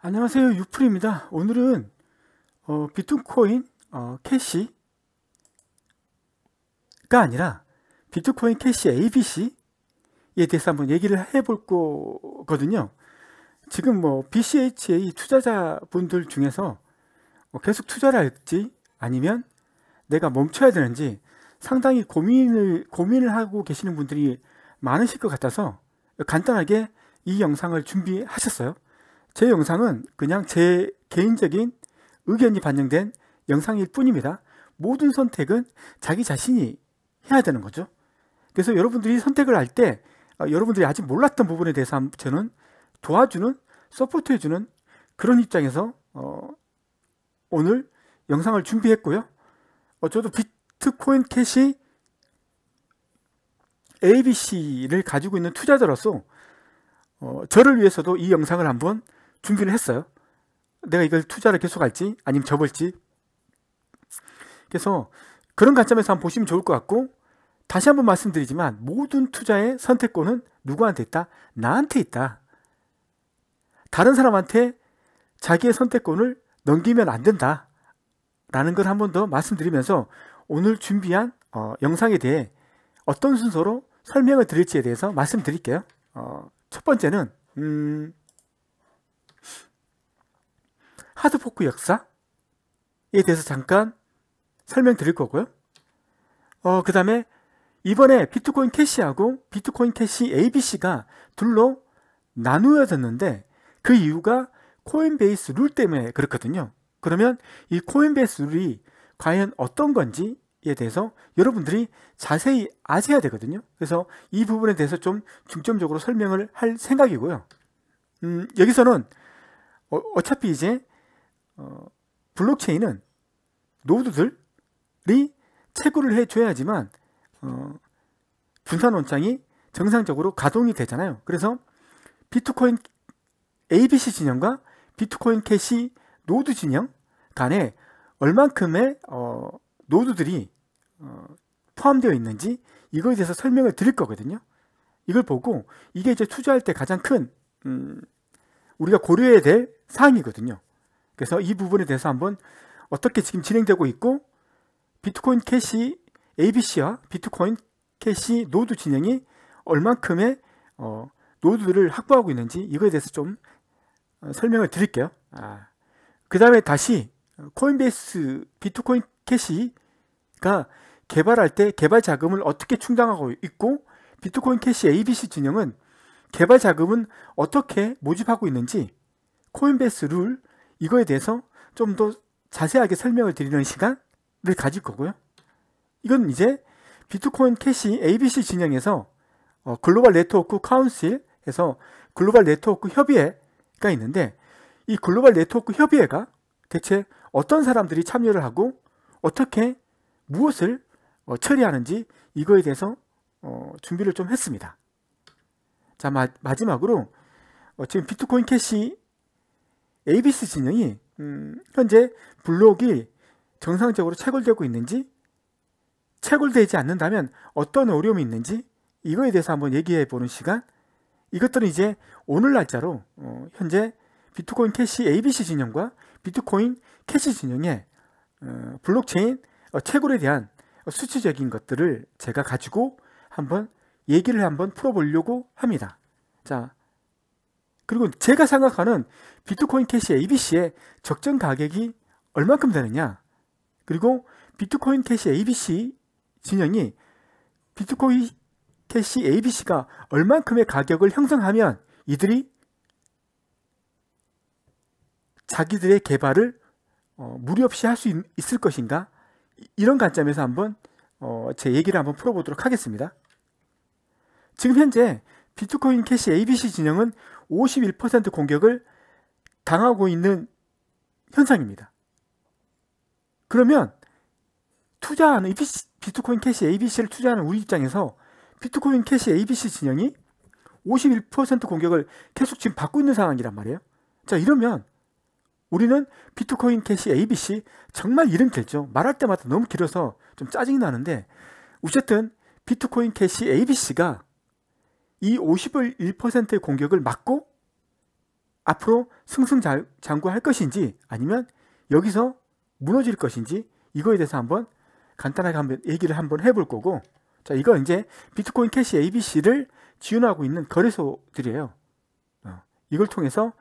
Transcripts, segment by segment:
안녕하세요 유풀입니다 오늘은 어, 비트코인 어, 캐시가 아니라 비트코인 캐시 ABC에 대해서 한번 얘기를 해 볼 거거든요 지금 뭐 BCHA 투자자분들 중에서 어, 계속 투자를 할지 아니면 내가 멈춰야 되는지 상당히 고민을 고민을 하고 계시는 분들이 많으실 것 같아서 간단하게 이 영상을 준비하셨어요 제 영상은 그냥 제 개인적인 의견이 반영된 영상일 뿐입니다. 모든 선택은 자기 자신이 해야 되는 거죠. 그래서 여러분들이 선택을 할때 어, 여러분들이 아직 몰랐던 부분에 대해서 저는 도와주는, 서포트해주는 그런 입장에서 어, 오늘 영상을 준비했고요. 어, 저도 비트코인 캐시 ABC를 가지고 있는 투자자로서 어, 저를 위해서도 이 영상을 한번 준비를 했어요. 내가 이걸 투자를 계속 할지 아니면 접을지. 그래서 그런 관점에서 한번 보시면 좋을 것 같고 다시 한번 말씀드리지만 모든 투자의 선택권은 누구한테 있다? 나한테 있다. 다른 사람한테 자기의 선택권을 넘기면 안 된다. 라는 걸한번더 말씀드리면서 오늘 준비한 어, 영상에 대해 어떤 순서로 설명을 드릴지에 대해서 말씀드릴게요. 어, 첫 번째는 음, 하드포크 역사에 대해서 잠깐 설명드릴 거고요. 어, 그 다음에 이번에 비트코인 캐시하고 비트코인 캐시 ABC가 둘로 나누어졌는데 그 이유가 코인베이스 룰 때문에 그렇거든요. 그러면 이 코인베이스 룰이 과연 어떤 건지에 대해서 여러분들이 자세히 아셔야 되거든요. 그래서 이 부분에 대해서 좀 중점적으로 설명을 할 생각이고요. 음, 여기서는 어, 차피 이제 어, 블록체인은 노드들이 채굴을 해줘야지만 어, 분산 원장이 정상적으로 가동이 되잖아요. 그래서 비트코인 ABC 진영과 비트코인 캐시 노드 진영 간에 얼만큼의 어, 노드들이 어, 포함되어 있는지 이거에 대해서 설명을 드릴 거거든요. 이걸 보고 이게 이제 투자할 때 가장 큰 음, 우리가 고려해야 될 사항이거든요. 그래서 이 부분에 대해서 한번 어떻게 지금 진행되고 있고 비트코인 캐시 ABC와 비트코인 캐시 노드 진행이 얼만큼의 어, 노드를 확보하고 있는지 이거에 대해서 좀 어, 설명을 드릴게요. 아, 그 다음에 다시 코인베이스 비트코인 캐시가 개발할 때 개발 자금을 어떻게 충당하고 있고 비트코인 캐시 ABC 진영은 개발 자금은 어떻게 모집하고 있는지 코인베이스 룰 이거에 대해서 좀 더 자세하게 설명을 드리는 시간을 가질 거고요. 이건 이제 비트코인 캐시 ABC 진영에서 어, 글로벌 네트워크 카운실에서 글로벌 네트워크 협의회가 있는데 이 글로벌 네트워크 협의회가 대체 어떤 사람들이 참여를 하고 어떻게 무엇을 어, 처리하는지 이거에 대해서 어, 준비를 좀 했습니다. 자 마, 지막으로 어, 지금 비트코인 캐시 ABC 진영이 음, 현재 블록이 정상적으로 채굴되고 있는지 채굴되지 않는다면 어떤 어려움이 있는지 이거에 대해서 한번 얘기해 보는 시간 이것들은 이제 오늘 날짜로 어, 현재 비트코인 캐시 ABC 진영과 비트코인 캐시 진영의 어, 블록체인 어, 채굴에 대한 수치적인 것들을 제가 가지고 한번 얘기를 한번 풀어보려고 합니다. 자, 그리고 제가 생각하는 비트코인 캐시 ABC의 적정 가격이 얼만큼 되느냐 그리고 비트코인 캐시 ABC 진영이 비트코인 캐시 ABC가 얼만큼의 가격을 형성하면 이들이 자기들의 개발을 어, 무리 없이 할 수 있을 것인가 이런 관점에서 한번 어, 제 얘기를 한번 풀어보도록 하겠습니다. 지금 현재 비트코인 캐시 ABC 진영은 51% 공격을 당하고 있는 현상입니다. 그러면 투자하는 비트코인 캐시 ABC를 투자하는 우리 입장에서 비트코인 캐시 ABC 진영이 51% 공격을 계속 지금 받고 있는 상황이란 말이에요. 자 이러면 우리는 비트코인 캐시 ABC 정말 이름 길죠. 말할 때마다 너무 길어서 좀 짜증이 나는데 어쨌든 비트코인 캐시 ABC가 이 51%의 공격을 막고 앞으로 승승장구할 것인지 아니면 여기서 무너질 것인지 이거에 대해서 한번 간단하게 한번 얘기를 한번 해볼 거고 자 이거 이제 비트코인 캐시 ABC를 지원하고 있는 거래소들이에요 어, 이걸 통해서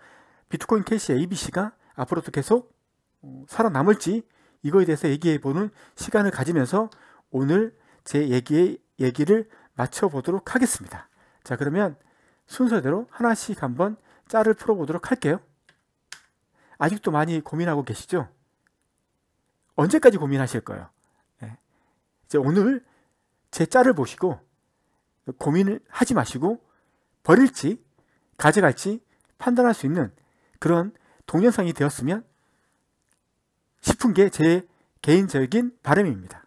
비트코인 캐시 ABC가 앞으로도 계속 어, 살아남을지 이거에 대해서 얘기해 보는 시간을 가지면서 오늘 제 얘기의 얘기를 마쳐보도록 하겠습니다. 자, 그러면 순서대로 하나씩 한번 짤을 풀어보도록 할게요. 아직도 많이 고민하고 계시죠? 언제까지 고민하실 거예요? 네. 이제 오늘 제 짤을 보시고 고민을 하지 마시고 버릴지 가져갈지 판단할 수 있는 그런 동영상이 되었으면 싶은 게 제 개인적인 바람입니다.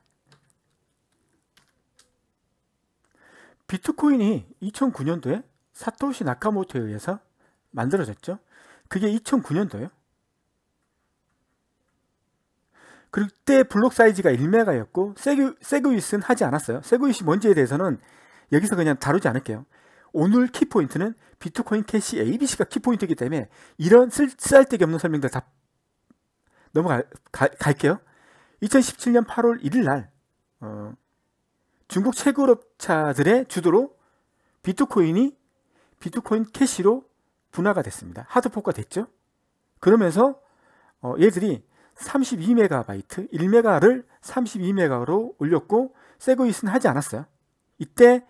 비트코인이 2009년도에 사토시 나카모토에 의해서 만들어졌죠. 그게 2 0 0 9년도에요 그때 블록 사이즈가 1메가였고 세그, 세그윗은 하지 않았어요. 세그윗이 뭔지에 대해서는 여기서 그냥 다루지 않을게요. 오늘 키포인트는 비트코인 캐시 ABC가 키포인트이기 때문에 이런 쓸데기 없는 설명들 다 넘어갈게요. 2017년 8월 1일 날 어, 중국 최고업차들의 주도로 비트코인이 비트코인 캐시로 분화가 됐습니다. 하드포크가 됐죠. 그러면서 어, 얘들이 32메가바이트, 1메가를 32메가로 올렸고 세그윗은 하지 않았어요. 이때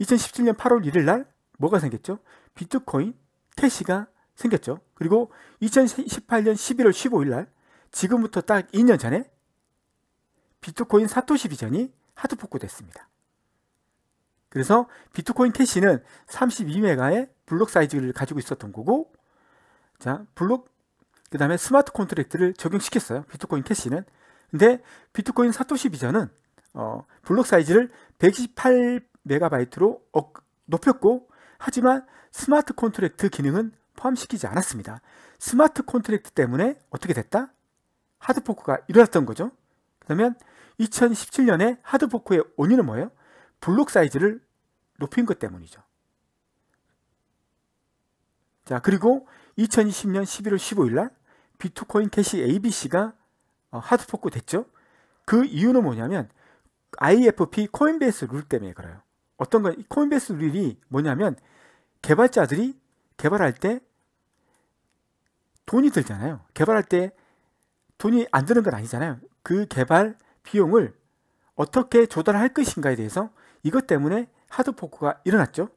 2017년 8월 1일 날 뭐가 생겼죠? 비트코인 캐시가 생겼죠. 그리고 2018년 11월 15일 날 지금부터 딱 2년 전에 비트코인 사토시 비전이 하드 복구됐습니다. 그래서 비트코인 캐시는 32메가의 블록 사이즈를 가지고 있었던 거고 자 블록 그 다음에 스마트 콘트랙트를 적용시켰어요 비트코인 캐시는 근데 비트코인 사토시 비전은 어, 블록 사이즈를 1 1 8메가바이트로 어, 높였고 하지만 스마트 콘트랙트 기능은 포함시키지 않았습니다 스마트 콘트랙트 때문에 어떻게 됐다? 하드포크가 일어났던 거죠 그러면 2017년에 하드포크의 원인은 뭐예요? 블록 사이즈를 높인 것 때문이죠. 자, 그리고 2020년 11월 15일 날 비트코인 캐시 ABC가 어, 하드포크 됐죠. 그 이유는 뭐냐면 IFP 코인베이스 룰 때문에 그래요. 어떤 거 코인베이스 룰이 뭐냐면 개발자들이 개발할 때 돈이 들잖아요. 개발할 때 돈이 안 드는 건 아니잖아요. 그 개발 비용을 어떻게 조달할 것인가에 대해서 이것 때문에 하드 포크가 일어났죠.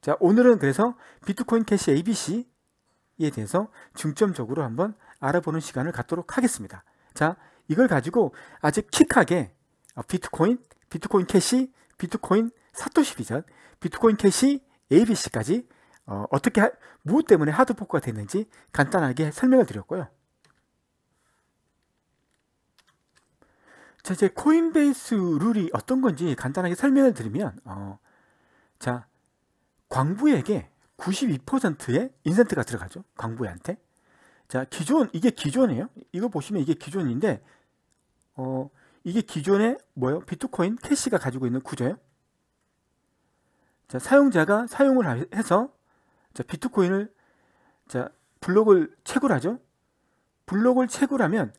자, 오늘은 그래서 비트코인 캐시 ABC에 대해서 중점적으로 한번 알아보는 시간을 갖도록 하겠습니다. 자, 이걸 가지고 아주 킥하게 어, 비트코인, 비트코인 캐시, 비트코인 사토시 비전, 비트코인 캐시 ABC까지 어, 떻게 무엇 때문에 하드 포크가 됐는지 간단하게 설명을 드렸고요. 자, 이제 코인베이스 룰이 어떤 건지 간단하게 설명을 드리면 어, 자 광부에게 92%의 인센트가 들어가죠. 광부한테. 자, 기존 이게 기존이에요. 이거 보시면 이게 기존인데 어, 이게 기존의 뭐요? 비트코인 캐시가 가지고 있는 구조예요. 자, 사용자가 사용을 해서 자, 비트코인을 자, 블록을 채굴하죠. 블록을 채굴하면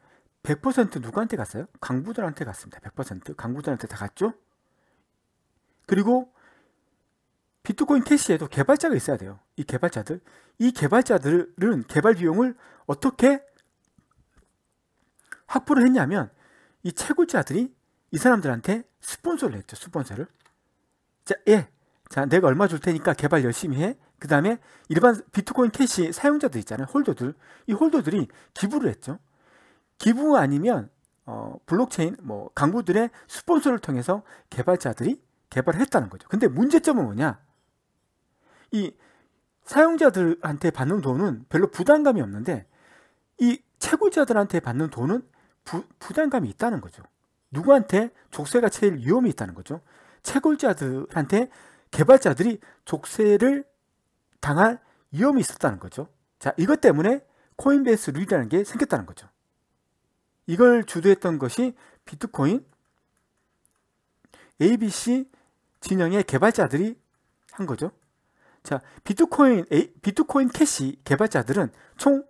100% 누구한테 갔어요? 강부들한테 갔습니다. 100% 강부들한테 다 갔죠? 그리고 비트코인 캐시에도 개발자가 있어야 돼요. 이 개발자들. 이 개발자들은 개발 비용을 어떻게 확보를 했냐면 이 채굴자들이 이 사람들한테 스폰서를 했죠. 스폰서를. 자, 예. 자, 내가 얼마 줄 테니까 개발 열심히 해. 그 다음에 일반 비트코인 캐시 사용자들 있잖아요. 홀더들. 이 홀더들이 기부를 했죠. 기부 아니면 어, 블록체인 뭐 강구들의 스폰서를 통해서 개발자들이 개발을 했다는 거죠. 근데 문제점은 뭐냐? 이 사용자들한테 받는 돈은 별로 부담감이 없는데 이 채굴자들한테 받는 돈은 부, 부담감이 있다는 거죠. 누구한테 족쇄가 제일 위험이 있다는 거죠. 채굴자들한테 개발자들이 족쇄를 당할 위험이 있었다는 거죠. 자, 이것 때문에 코인베이스 룰이라는 게 생겼다는 거죠. 이걸 주도했던 것이 비트코인 ABC 진영의 개발자들이 한 거죠. 자, 비트코인 A, 비트코인 캐시 개발자들은 총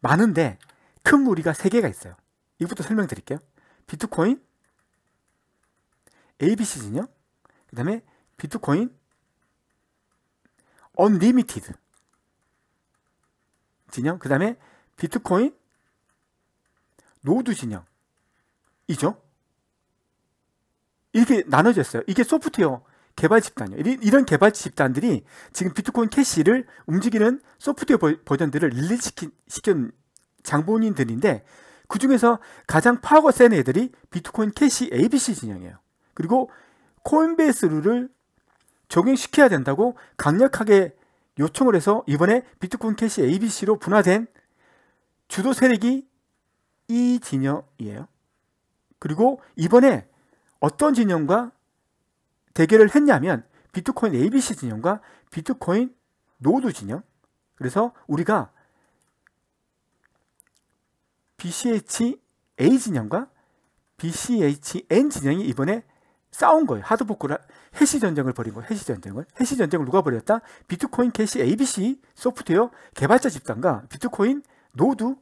많은데 큰 무리가 3개가 있어요. 이것부터 설명드릴게요. 비트코인 ABC 진영 그다음에 비트코인 언리미티드 진영 그다음에 비트코인 노드 진영이죠. 이렇게 나눠졌어요. 이게 소프트웨어 개발 집단이요. 이런 개발 집단들이 지금 비트코인 캐시를 움직이는 소프트웨어 버전들을 릴리시킨 장본인들인데 그 중에서 가장 파워가 센 애들이 비트코인 캐시 ABC 진영이에요. 그리고 코인베이스 룰을 적용시켜야 된다고 강력하게 요청을 해서 이번에 비트코인 캐시 ABC로 분화된 주도 세력이 이 진영이에요. 그리고 이번에 어떤 진영과 대결을 했냐면 비트코인 ABC 진영과 비트코인 노드 진영. 그래서 우리가 BCHA 진영과 BCHN 진영이 이번에 싸운 거예요. 하드포크를 해시 전쟁을 벌인 거예요. 해시 전쟁을. 해시 전쟁을 누가 벌였다? 비트코인 캐시 ABC 소프트웨어 개발자 집단과 비트코인 노드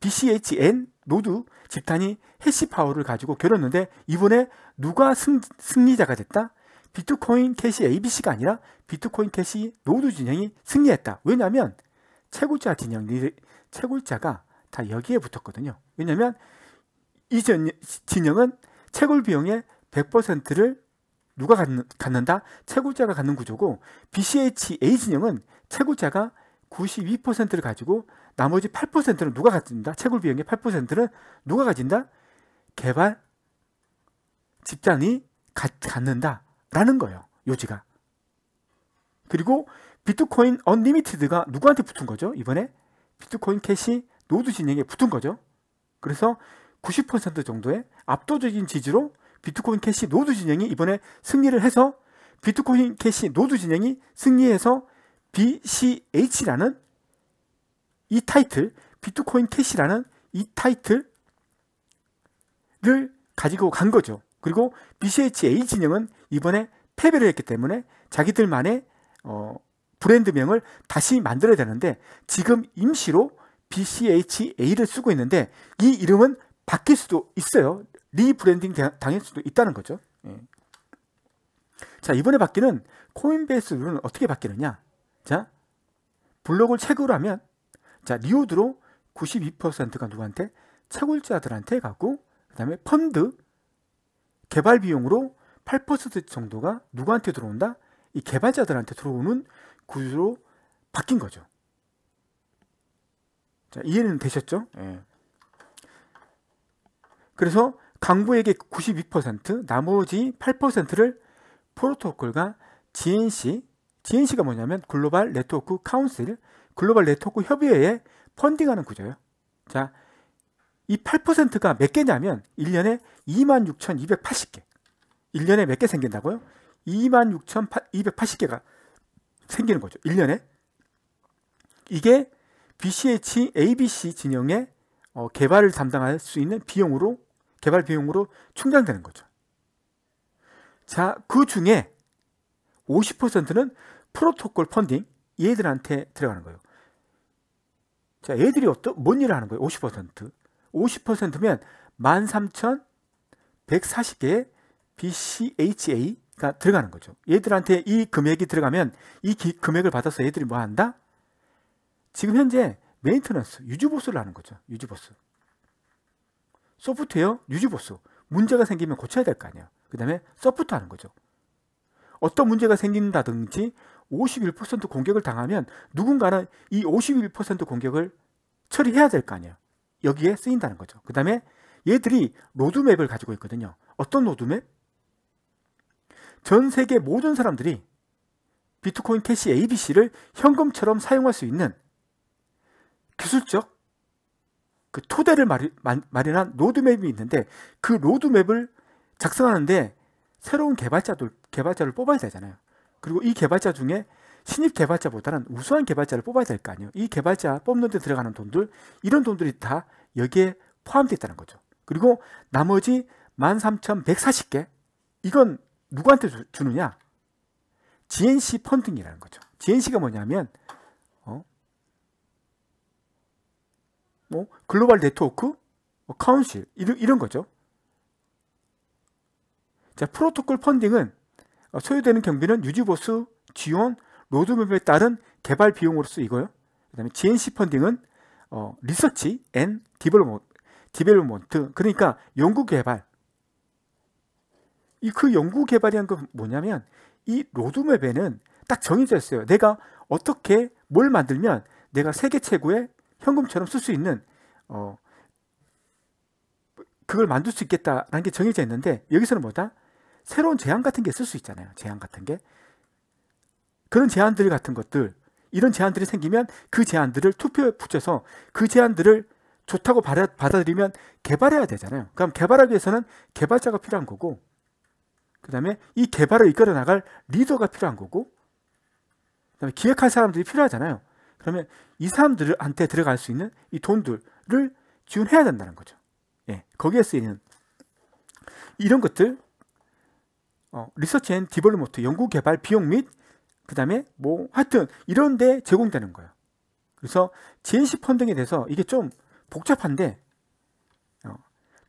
BCHN 노드 집단이 해시 파워를 가지고 겨뤘는데 이번에 누가 승, 승리자가 됐다? 비트코인 캐시 ABC가 아니라 비트코인 캐시 노드 진영이 승리했다. 왜냐하면 채굴자 진영, 채굴자가 다 여기에 붙었거든요. 왜냐하면 이 진영은 채굴 비용의 100%를 누가 갖는다? 채굴자가 갖는 구조고 BCHA 진영은 채굴자가 92%를 가지고 나머지 8%는 누가 가진다? 채굴 비용의 8%는 누가 가진다? 개발 집단이 가, 갖는다라는 거예요. 요지가. 그리고 비트코인 언리미티드가 누구한테 붙은 거죠? 이번에 비트코인 캐시 노드 진영에 붙은 거죠. 그래서 90% 정도의 압도적인 지지로 비트코인 캐시 노드 진영이 이번에 승리를 해서 비트코인 캐시 노드 진영이 승리해서 BCH라는 이 타이틀 비트코인 캐시라는 이 타이틀을 가지고 간 거죠. 그리고 BCHA 진영은 이번에 패배를 했기 때문에 자기들만의 어, 브랜드명을 다시 만들어야 되는데 지금 임시로 BCHA를 쓰고 있는데 이 이름은 바뀔 수도 있어요. 리브랜딩 당할 수도 있다는 거죠. 예. 자 이번에 바뀌는 코인베이스 룰은 어떻게 바뀌느냐? 자 블록을 체크로 하면 자, 리오드로 92%가 누구한테? 채굴자들한테 가고 그다음에 펀드 개발 비용으로 8% 정도가 누구한테 들어온다? 이 개발자들한테 들어오는 구조로 바뀐 거죠. 자, 이해는 되셨죠? 예. 그래서 강부에게 92% 나머지 8%를 프로토콜과 GNC GNC가 뭐냐면 글로벌 네트워크 카운슬 글로벌 네트워크 협의회에 펀딩하는 구조예요. 자, 이 8%가 몇 개냐면 1년에 26,280개. 1년에 몇 개 생긴다고요? 26,280개가 생기는 거죠. 1년에. 이게 BCH ABC 진영의 어, 개발을 담당할 수 있는 비용으로 개발 비용으로 충당되는 거죠. 자, 그 중에 50%는 프로토콜 펀딩 얘들한테 들어가는 거예요. 자, 애들이 어떤 뭔 일을 하는 거예요? 50%. 50%면 13,140개의 BCHA가 들어가는 거죠. 얘들한테 이 금액이 들어가면 이 기, 금액을 받아서 애들이뭐 한다? 지금 현재 메인터넌스, 유지보수를 하는 거죠. 유지보수. 소프트웨어 유지보수. 문제가 생기면 고쳐야 될 거 아니에요. 그 다음에 서포트 하는 거죠. 어떤 문제가 생긴다든지 51% 공격을 당하면 누군가는 이 51% 공격을 처리해야 될 거 아니에요. 여기에 쓰인다는 거죠. 그 다음에 얘들이 로드맵을 가지고 있거든요. 어떤 로드맵? 전 세계 모든 사람들이 비트코인 캐시 ABC를 현금처럼 사용할 수 있는 기술적 그 토대를 마련한 로드맵이 있는데 그 로드맵을 작성하는데 새로운 개발자도, 개발자를 뽑아야 되잖아요. 그리고 이 개발자 중에 신입 개발자보다는 우수한 개발자를 뽑아야 될 거 아니에요. 이 개발자 뽑는 데 들어가는 돈들, 이런 돈들이 다 여기에 포함되어 있다는 거죠. 그리고 나머지 13,140개, 이건 누구한테 주, 느냐 GNC 펀딩이라는 거죠. GNC가 뭐냐면, 어, 뭐, 글로벌 네트워크, 뭐, 카운실, 이런, 이런 거죠. 자, 프로토콜 펀딩은 어, 소요되는 경비는 유지보수, 지원, 로드맵에 따른 개발 비용으로 쓰이고요. 그 다음에 GNC 펀딩은 어, 리서치 앤 디벨롭먼트, 디벨롭먼트 그러니까 연구개발 이 그 연구개발이란 건 뭐냐면 이 로드맵에는 딱 정해져 있어요. 내가 어떻게 뭘 만들면 내가 세계 최고의 현금처럼 쓸 수 있는 어, 그걸 만들 수 있겠다라는 게 정해져 있는데 여기서는 뭐다? 새로운 제안 같은 게 쓸 수 있잖아요. 제안 같은 게. 그런 제안들 같은 것들, 이런 제안들이 생기면 그 제안들을 투표에 붙여서 그 제안들을 좋다고 받아들이면 개발해야 되잖아요. 그럼 개발하기 위해서는 개발자가 필요한 거고, 그 다음에 이 개발을 이끌어 나갈 리더가 필요한 거고, 그 다음에 기획할 사람들이 필요하잖아요. 그러면 이 사람들한테 들어갈 수 있는 이 돈들을 지원해야 된다는 거죠. 예, 거기에 쓰이는 이런 것들 어, 리서치 앤디벨로먼트 연구 개발 비용 및 그다음에 뭐 하여튼 이런 데 제공되는 거예요. 그래서 GNC 펀딩에 대해서 이게 좀 복잡한데 어,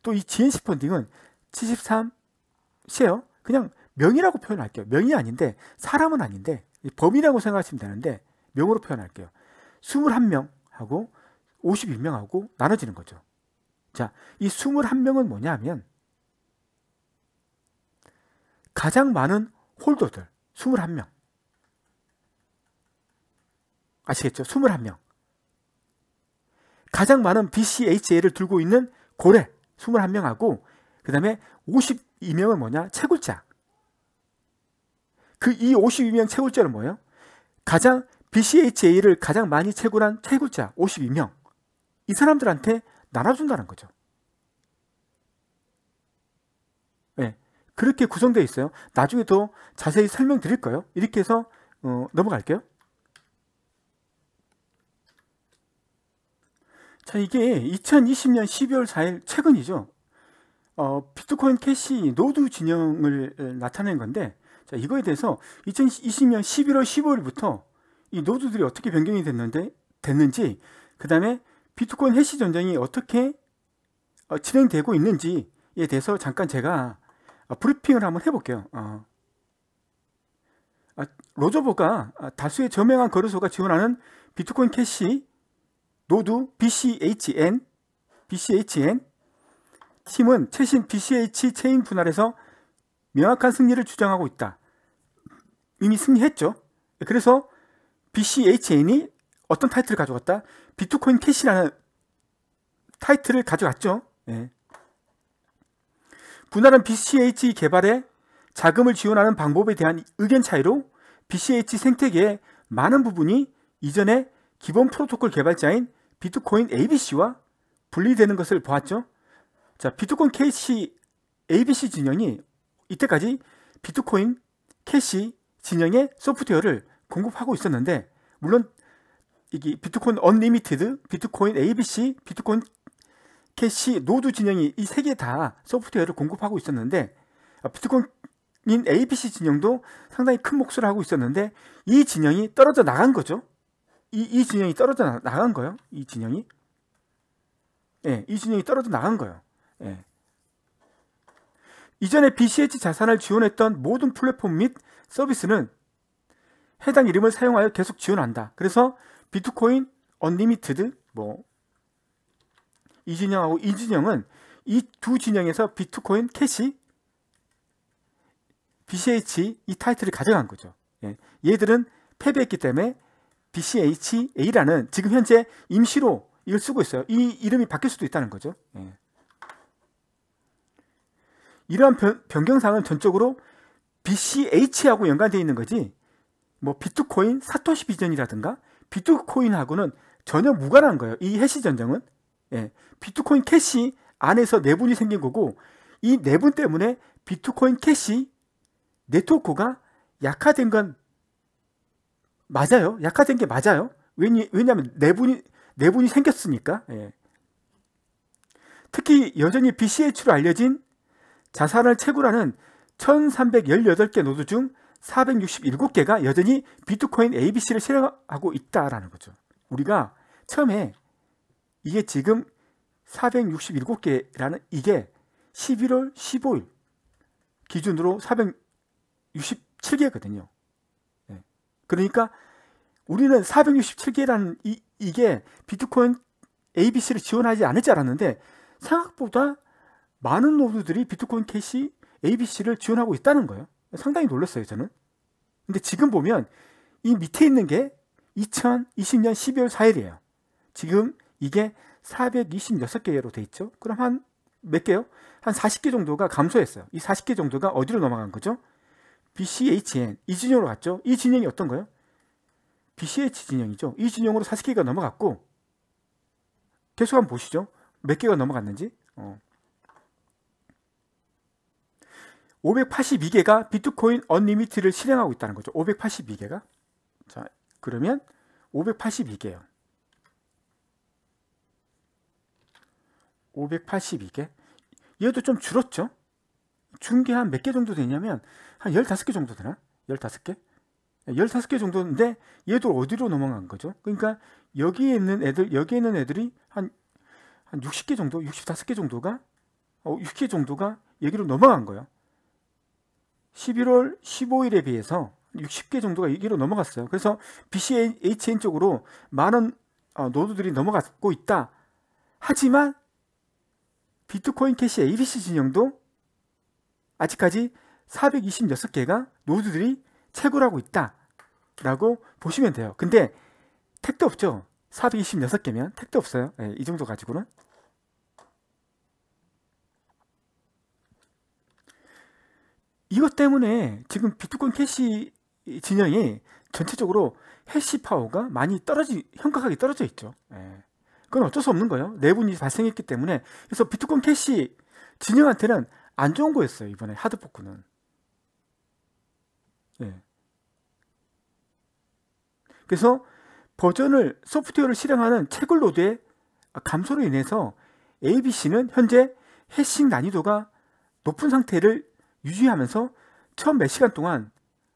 또이 GNC 펀딩은 7 3시요 그냥 명이라고 표현할게요. 명이 아닌데 사람은 아닌데 범위라고 생각하시면 되는데 명으로 표현할게요. 21명하고 51명하고 나눠지는 거죠. 자, 이 21명은 뭐냐 하면 가장 많은 홀더들 21명 아시겠죠? 21명 가장 많은 BCHA를 들고 있는 고래 21명하고 그 다음에 52명은 뭐냐? 채굴자 그 이 52명 채굴자는 뭐예요? 가장 BCHA를 가장 많이 채굴한 채굴자 52명 이 사람들한테 나눠준다는 거죠 그렇게 구성되어 있어요. 나중에 더 자세히 설명드릴 거예요. 이렇게 해서 어, 넘어갈게요. 자 이게 2020년 12월 4일 최근이죠. 어, 비트코인 캐시 노드 진영을 나타낸 건데 자 이거에 대해서 2020년 11월 15일부터 이 노드들이 어떻게 변경이 됐는데 됐는지 그 다음에 비트코인 해시 전쟁이 어떻게 어, 진행되고 있는지에 대해서 잠깐 제가 아, 브리핑을 한번 해볼게요. 어. 아, 로저버가 아, 다수의 저명한 거래소가 지원하는 비트코인 캐시, 노드, BCHN, BCHN 팀은 최신 BCH 체인 분할에서 명확한 승리를 주장하고 있다. 이미 승리했죠. 예, 그래서 BCHN이 어떤 타이틀을 가져갔다? 비트코인 캐시라는 타이틀을 가져갔죠. 예. 분할은 BCH e 개발에 자금을 지원하는 방법에 대한 의견 차이로 BCH e 생태계의 많은 부분이 이전에 기본 프로토콜 개발자인 비트코인 ABC와 분리되는 것을 보았죠. 자, 비트코인 KC ABC 진영이 이때까지 비트코인 KC 진영의 소프트웨어를 공급하고 있었는데 물론 이게 비트코인 언리미티드, 비트코인 ABC, 비트코인 캐시, 노드 진영이 이 세 개 다 소프트웨어를 공급하고 있었는데 아, 비트코인 인 a p c 진영도 상당히 큰 몫을 하고 있었는데 이 진영이 떨어져 나간 거죠. 이, 이 진영이 떨어져 나, 나간 거예요. 이 진영이. 예, 이 진영이 떨어져 나간 거예요. 예. 이전에 BCH 자산을 지원했던 모든 플랫폼 및 서비스는 해당 이름을 사용하여 계속 지원한다. 그래서 비트코인 언리미트드, 뭐 이진영하고 이진영은 이 두 진영에서 비트코인 캐시 BCH 이 타이틀을 가져간 거죠. 예. 얘들은 패배했기 때문에 BCHA라는 지금 현재 임시로 이걸 쓰고 있어요. 이 이름이 바뀔 수도 있다는 거죠. 예. 이러한 변, 경사항은 전적으로 BCH하고 연관되어 있는 거지 뭐 비트코인 사토시 비전이라든가 비트코인하고는 전혀 무관한 거예요. 이 해시 전쟁은 예, 비트코인 캐시 안에서 내분이 생긴 거고 이 내분 때문에 비트코인 캐시 네트워크가 약화된 건 맞아요. 약화된 게 맞아요. 왜냐, 왜냐하면 내분이 내분이 생겼으니까. 예. 특히 여전히 BCH로 알려진 자산을 채굴하는 1318개 노드 중 467개가 여전히 비트코인 ABC를 실행하고 있다라는 거죠. 우리가 처음에 이게 지금 467개라는 이게 11월 15일 기준으로 467개거든요. 예. 그러니까 우리는 467개라는 이, 이게 비트코인 ABC를 지원하지 않을 줄 알았는데 생각보다 많은 노드들이 비트코인 캐시 ABC를 지원하고 있다는 거예요. 상당히 놀랐어요, 저는. 근데 지금 보면 이 밑에 있는 게 2020년 12월 4일이에요. 지금 이게 426개로 돼 있죠. 그럼 한 몇 개요? 한 40개 정도가 감소했어요. 이 40개 정도가 어디로 넘어간 거죠? BCHN 이 진영으로 갔죠. 이 진영이 어떤 거예요? BCH 진영이죠. 이 진영으로 40개가 넘어갔고 계속 한번 보시죠. 몇 개가 넘어갔는지. 어. 582개가 비트코인 언리미트를 실행하고 있다는 거죠. 582개가. 자, 그러면 582개요. 582개. 얘도 좀 줄었죠? 준게한몇 개 정도 되냐면 한 15개 정도 되나? 15개? 15개 정도인데 얘도 어디로 넘어간 거죠? 그러니까 여기에 있는 애들, 여기에 있는 애들이 한, 한 60개 정도, 65개 정도가, 어, 6개 정도가 여기로 넘어간 거예요. 11월 15일에 비해서 60개 정도가 여기로 넘어갔어요. 그래서 BCHN 쪽으로 많은 어, 노드들이 넘어가고 있다. 하지만 비트코인 캐시 ABC 진영도 아직까지 426개가 노드들이 채굴하고 있다 라고 보시면 돼요 근데 택도 없죠 426개면 택도 없어요 네, 이 정도 가지고는 이것 때문에 지금 비트코인 캐시 진영이 전체적으로 해시 파워가 많이 떨어지 현격하게 떨어져 있죠 네. 그건 어쩔 수 없는 거예요. 내부 네 이 발생했기 때문에 그래서 비트코인 캐시 진영한테는 안 좋은 거였어요 이번에 하드포크는. 예. 그래서 버전을 소프트웨어를 실행하는 채굴 노드의 감소로 인해서 ABC는 현재 해싱 난이도가 높은 상태를 유지하면서 처음 몇 시간 동안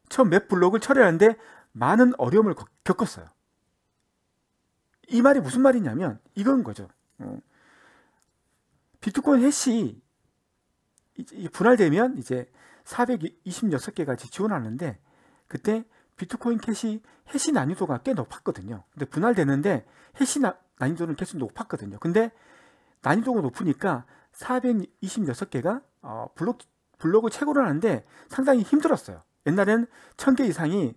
처음 몇 블록을 처리하는데 많은 어려움을 겪었어요. 이 말이 무슨 말이냐면 이건 거죠. 어. 비트코인 해시 분할되면 이제 4 2 6개가지원하는데 그때 비트코인 캐시 해시 난이도가 꽤 높았거든요. 근데 분할되는데 해시 난이도는 계속 높았거든요. 근데 난이도가 높으니까 426개가 어, 블록 블록을 최고로 하는데 상당히 힘들었어요. 옛날엔 1000개 이상이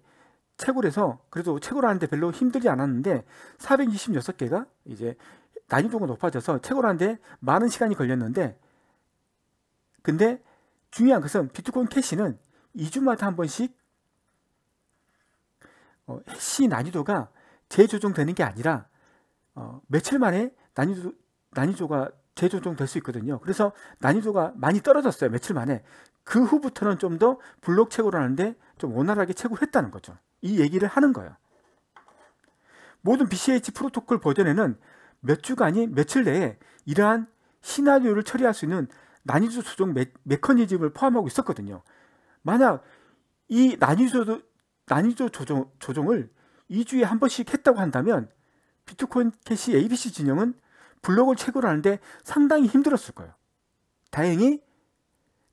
채굴해서 그래도 채굴하는데 별로 힘들지 않았는데 426개가 이제 난이도가 높아져서 채굴하는데 많은 시간이 걸렸는데 근데 중요한 것은 비트코인 캐시는 2주마다 한 번씩 어, 해시 난이도가 재조정되는 게 아니라 어, 며칠 만에 난이도, 난이도가 재조정될 수 있거든요. 그래서 난이도가 많이 떨어졌어요. 며칠 만에. 그 후부터는 좀 더 블록 채굴 하는데 좀 원활하게 채굴했다는 거죠. 이 얘기를 하는 거예요. 모든 BCH 프로토콜 버전에는 몇 주가 아닌 며칠 내에 이러한 시나리오를 처리할 수 있는 난이도 조정 메, 메커니즘을 포함하고 있었거든요. 만약 이 난이도, 난이도 조정, 조정을 2주에 한 번씩 했다고 한다면 비트코인 캐시 ABC 진영은 블록을 최고 하는데 상당히 힘들었을 거예요. 다행히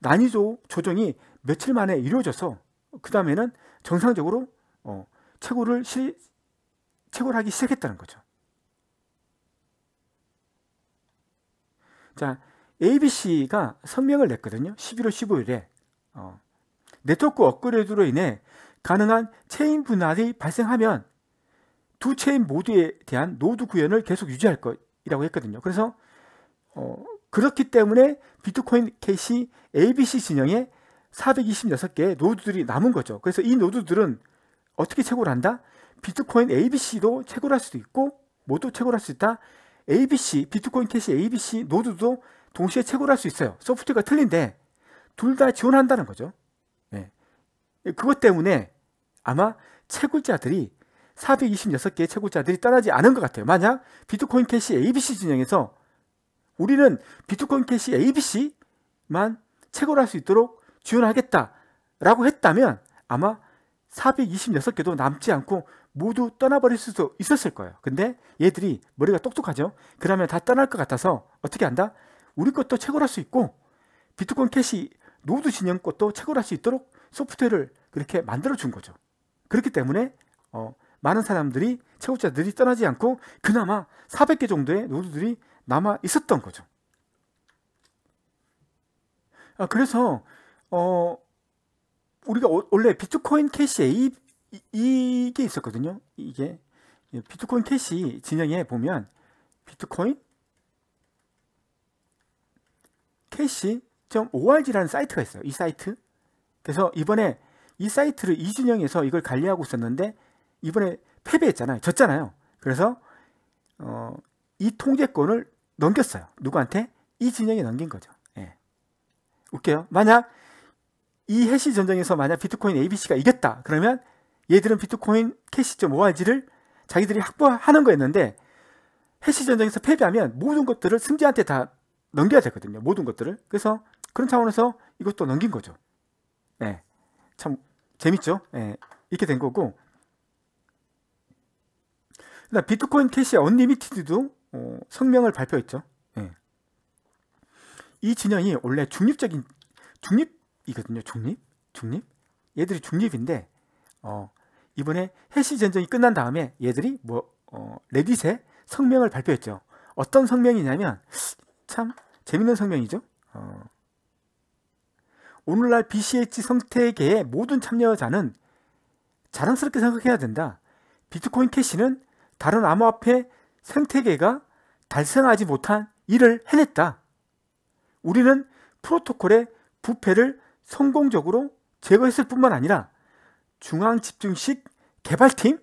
난이도 조정이 며칠 만에 이루어져서 그 다음에는 정상적으로 어, 채굴을 시, 채굴하기 시작했다는 거죠. 자, ABC가 성명을 냈거든요. 11월 15일에 어, 네트워크 업그레이드로 인해 가능한 체인 분할이 발생하면 두 체인 모두에 대한 노드 구현을 계속 유지할 것이라고 했거든요. 그래서 어, 그렇기 때문에 비트코인 캐시 ABC 진영에 426개의 노드들이 남은 거죠. 그래서 이 노드들은 어떻게 채굴 한다? 비트코인 ABC도 채굴할 수도 있고 모두 채굴할 수 있다. ABC, 비트코인 캐시 ABC 노드도 동시에 채굴할 수 있어요. 소프트웨어가 틀린데 둘 다 지원한다는 거죠. 예. 그것 때문에 아마 채굴자들이 426개의 채굴자들이 떠나지 않은 것 같아요. 만약 비트코인 캐시 ABC 진영에서 우리는 비트코인 캐시 ABC만 채굴할 수 있도록 지원하겠다라고 했다면 아마 426개도 남지 않고 모두 떠나버릴 수도 있었을 거예요. 근데 얘들이 머리가 똑똑하죠. 그러면 다 떠날 것 같아서 어떻게 한다? 우리 것도 채굴할 수 있고 비트코인 캐시 노드 진영 것도 채굴할 수 있도록 소프트웨어를 그렇게 만들어 준 거죠. 그렇기 때문에 어, 많은 사람들이 채굴자들이 떠나지 않고 그나마 400개 정도의 노드들이 남아 있었던 거죠. 아, 그래서 어, 우리가 원래 비트코인 캐시에 이, 이, 게 있었거든요. 이게 비트코인 캐시 진영에 보면 비트코인 캐시.org라는 사이트가 있어요. 이 사이트. 그래서 이번에 이 사이트를 이진영에서 이걸 관리하고 있었는데 이번에 패배했잖아요. 졌잖아요. 그래서 어, 이 통제권을 넘겼어요. 누구한테? 이진영이 넘긴 거죠. 예. 웃겨요. 만약 이 해시 전쟁에서 만약 비트코인 ABC가 이겼다 그러면 얘들은 비트코인 캐시.org를 자기들이 확보하는 거였는데 해시 전쟁에서 패배하면 모든 것들을 승자한테 다 넘겨야 되거든요. 모든 것들을. 그래서 그런 차원에서 이것도 넘긴 거죠. 네. 참 재밌죠? 네. 이렇게 된 거고 그다음 비트코인 캐시 언리미티드도 어, 성명을 발표했죠. 네. 이 진영이 원래 중립적인 중립 이거든요. 중립, 중립. 얘들이 중립인데 어, 이번에 해시 전쟁이 끝난 다음에 얘들이 뭐 어, 레딧에 성명을 발표했죠. 어떤 성명이냐면 참 재밌는 성명이죠. 어, 오늘날 BCH 성태계의 모든 참여자는 자랑스럽게 생각해야 된다. 비트코인 캐시는 다른 암호화폐 생태계가 달성하지 못한 일을 해냈다. 우리는 프로토콜의 부패를 성공적으로 제거했을 뿐만 아니라 중앙집중식 개발팀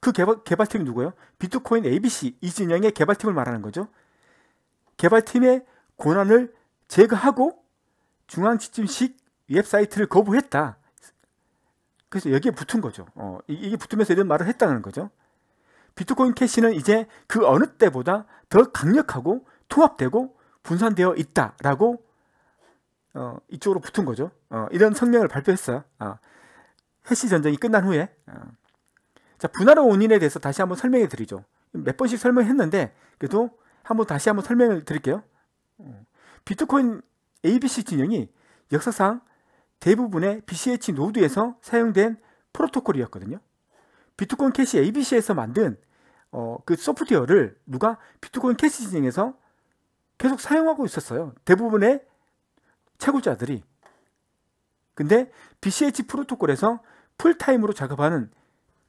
그 개발, 개발팀이 누구예요? 비트코인 ABC 이 진영의 개발팀을 말하는 거죠. 개발팀의 권한을 제거하고 중앙집중식 웹사이트를 거부했다. 그래서 여기에 붙은 거죠. 어, 이게 붙으면서 이런 말을 했다는 거죠. 비트코인 캐시는 이제 그 어느 때보다 더 강력하고 통합되고 분산되어 있다라고 어, 이쪽으로 붙은 거죠. 어, 이런 성명을 발표했어요. 어, 해시 전쟁이 끝난 후에 어. 자분할의 원인에 대해서 다시 한번 설명해 드리죠. 몇 번씩 설명했는데 그래도 한번 다시 한번 설명을 드릴게요. 어, 비트코인 ABC 진영이 역사상 대부분의 BCH 노드에서 사용된 프로토콜이었거든요. 비트코인 캐시 ABC에서 만든 어, 그 소프트웨어를 누가 비트코인 캐시 진영에서 계속 사용하고 있었어요. 대부분의 채굴자들이 근데 BCH 프로토콜에서 풀타임으로 작업하는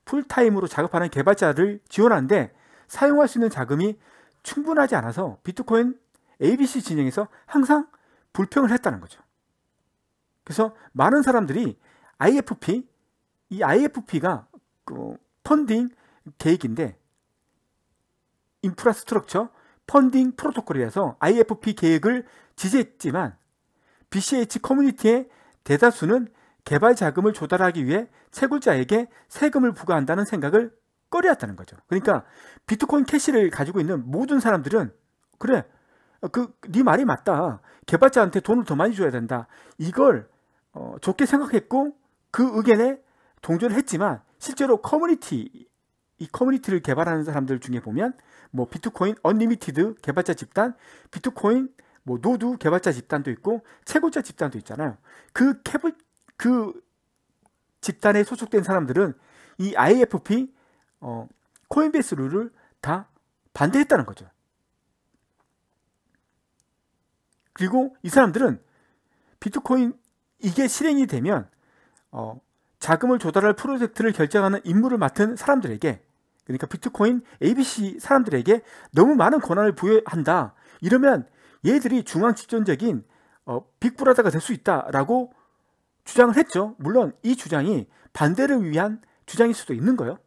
풀타임으로 작업하는 개발자를 지원하는데 사용할 수 있는 자금이 충분하지 않아서 비트코인 ABC 진영에서 항상 불평을 했다는 거죠. 그래서 많은 사람들이 IFP 이 IFP가 그 펀딩 계획인데 인프라스트럭처 펀딩 프로토콜이라서 IFP 계획을 지지했지만 BCH 커뮤니티의 대다수는 개발 자금을 조달하기 위해 채굴자에게 세금을 부과한다는 생각을 꺼려했다는 거죠. 그러니까 비트코인 캐시를 가지고 있는 모든 사람들은 그래 그 네 말이 맞다. 개발자한테 돈을 더 많이 줘야 된다. 이걸 어, 좋게 생각했고 그 의견에 동조를 했지만 실제로 커뮤니티 이 커뮤니티를 개발하는 사람들 중에 보면 뭐 비트코인 언리미티드 개발자 집단, 비트코인 뭐 노두 개발자 집단도 있고 채굴자 집단도 있잖아요. 그 캐블 그 집단에 소속된 사람들은 이 IFP 어, 코인베이스 룰을 다 반대했다는 거죠. 그리고 이 사람들은 비트코인 이게 실행이 되면 어, 자금을 조달할 프로젝트를 결정하는 임무를 맡은 사람들에게 그러니까 비트코인 ABC 사람들에게 너무 많은 권한을 부여한다. 이러면 얘들이 중앙 집권적인 어, 빅브라더가 될 수 있다라고 주장을 했죠. 물론 이 주장이 반대를 위한 주장일 수도 있는 거예요.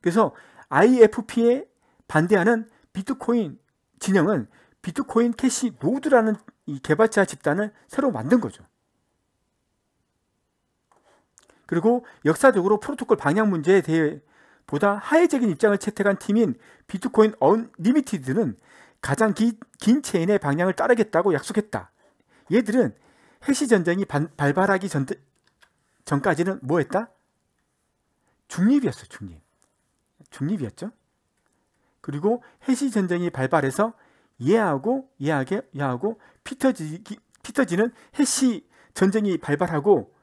그래서 IFP에 반대하는 비트코인 진영은 비트코인 캐시 노드라는 이 개발자 집단을 새로 만든 거죠. 그리고 역사적으로 프로토콜 방향 문제에 대해 보다 하회적인 입장을 채택한 팀인 비트코인 언리미티드는 가장 기, 긴 체인의 방향을 따르겠다고 약속했다. 얘들은 해시 전쟁이 발발하기 전, 전까지는 뭐 했다? 중립이었어, 중립. 중립이었죠. 그리고 해시 전쟁이 발발해서 예하고 예하게 예하고 피터지 피터지는 해시 전쟁이 발발하고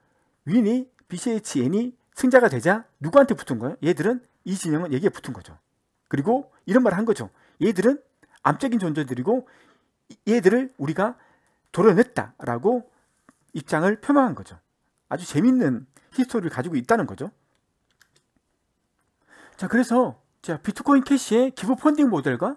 윈이 BCHN이 승자가 되자 누구한테 붙은 거예요? 얘들은 이 진영은 얘기에 붙은 거죠. 그리고 이런 말을 한 거죠. 얘들은 암적인 존재들이고 얘들을 우리가 도려냈다라고 입장을 표명한 거죠. 아주 재밌는 히스토리를 가지고 있다는 거죠. 자, 그래서 자, 비트코인 캐시의 기부 펀딩 모델과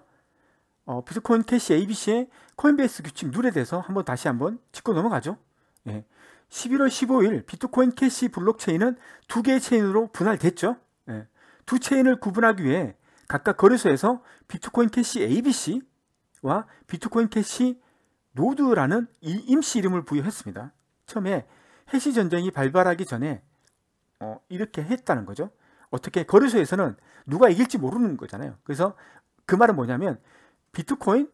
어, 비트코인 캐시 ABC의 코인베이스 규칙 룰에 대해서 한번 다시 한번 짚고 넘어가죠. 예. 11월 15일 비트코인 캐시 블록체인은 두 개의 체인으로 분할됐죠. 예. 두 체인을 구분하기 위해 각각 거래소에서 비트코인 캐시 ABC와 비트코인 캐시 노드라는 임시 이름을 부여했습니다. 처음에 해시 전쟁이 발발하기 전에 어, 이렇게 했다는 거죠. 어떻게 거래소에서는 누가 이길지 모르는 거잖아요. 그래서 그 말은 뭐냐면 비트코인